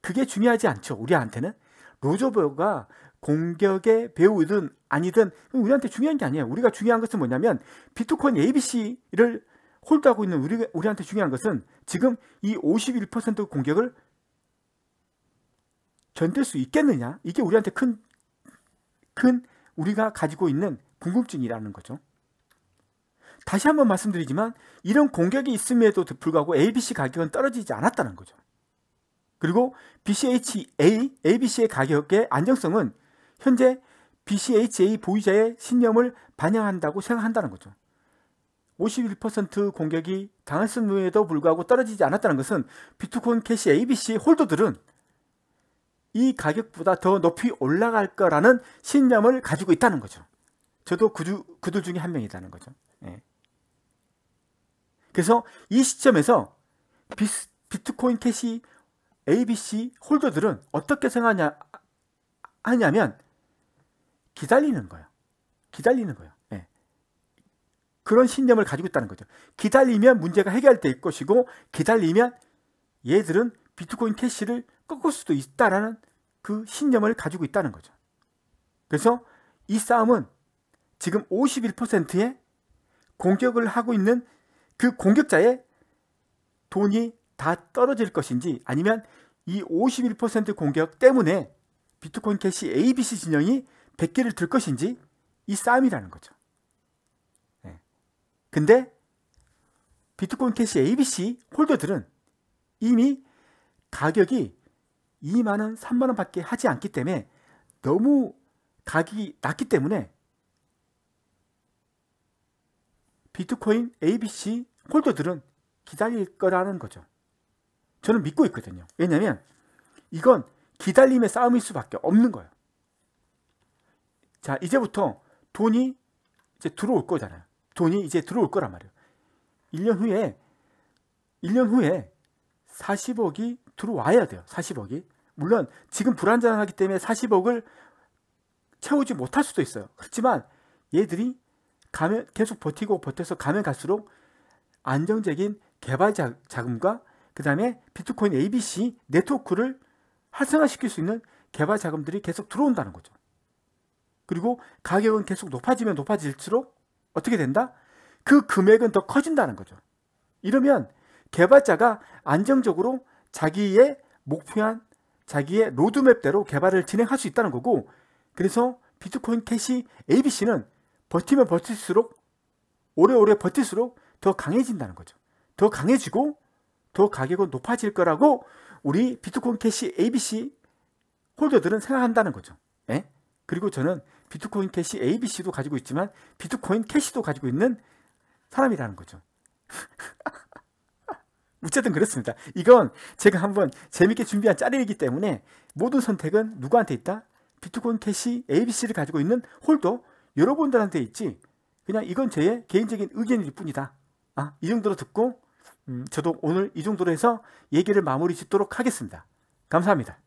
그게 중요하지 않죠. 우리한테는 로저버가 공격의 배우든 아니든 우리한테 중요한 게 아니에요. 우리가 중요한 것은 뭐냐면 비트코인 ABC를 홀드하고 있는 우리, 우리한테 중요한 것은 지금 이 51% 공격을 견딜 수 있겠느냐? 이게 우리한테 큰, 큰 우리가 가지고 있는 궁금증이라는 거죠. 다시 한번 말씀드리지만 이런 공격이 있음에도 불구하고 ABC 가격은 떨어지지 않았다는 거죠. 그리고 BCHA, ABC의 가격의 안정성은 현재 BCHA 보유자의 신념을 반영한다고 생각한다는 거죠. 51% 공격이 당했은 후에도 불구하고 떨어지지 않았다는 것은 비트코인 캐시 ABC 홀더들은 이 가격보다 더 높이 올라갈 거라는 신념을 가지고 있다는 거죠. 저도 그주, 그들 중에 한 명이라는 거죠. 예. 그래서 이 시점에서 비스, 비트코인 캐시 ABC 홀더들은 어떻게 생각하냐 하냐면 기다리는 거예요. 기다리는 거예요. 그런 신념을 가지고 있다는 거죠. 기다리면 문제가 해결될 것이고 기다리면 얘들은 비트코인 캐시를 꺾을 수도 있다라는 그 신념을 가지고 있다는 거죠. 그래서 이 싸움은 지금 51%의 공격을 하고 있는 그 공격자의 돈이 다 떨어질 것인지 아니면 이 51% 공격 때문에 비트코인 캐시 ABC 진영이 100개를 들 것인지 이 싸움이라는 거죠. 근데 비트코인 캐시 ABC 홀더들은 이미 가격이 2만원, 3만원 밖에 하지 않기 때문에 너무 가격이 낮기 때문에 비트코인 ABC 홀더들은 기다릴 거라는 거죠. 저는 믿고 있거든요. 왜냐면 이건 기다림의 싸움일 수밖에 없는 거예요. 자, 이제부터 돈이 이제 들어올 거잖아요. 돈이 이제 들어올 거란 말이에요. 1년 후에 1년 후에 40억이 들어와야 돼요. 40억이. 물론 지금 불안정하기 때문에 40억을 채우지 못할 수도 있어요. 그렇지만 얘들이 가면 계속 버티고 버텨서 가면 갈수록 안정적인 개발 자금과 그 다음에 비트코인 ABC 네트워크를 활성화시킬 수 있는 개발 자금들이 계속 들어온다는 거죠. 그리고 가격은 계속 높아지면 높아질수록 어떻게 된다? 그 금액은 더 커진다는 거죠. 이러면 개발자가 안정적으로 자기의 목표한 자기의 로드맵대로 개발을 진행할 수 있다는 거고 그래서 비트코인 캐시 ABC는 버티면 버틸수록 오래오래 버틸수록 더 강해진다는 거죠. 더 강해지고 더 가격은 높아질 거라고 우리 비트코인 캐시 ABC 홀더들은 생각한다는 거죠. 예? 그리고 저는 비트코인 캐시 ABC도 가지고 있지만 비트코인 캐시도 가지고 있는 사람이라는 거죠. 어쨌든 그렇습니다. 이건 제가 한번 재밌게 준비한 짜리이기 때문에 모든 선택은 누구한테 있다? 비트코인 캐시 ABC를 가지고 있는 홀도 여러분들한테 있지 그냥 이건 제 개인적인 의견일 뿐이다. 아, 이 정도로 듣고 음, 저도 오늘 이 정도로 해서 얘기를 마무리 짓도록 하겠습니다. 감사합니다.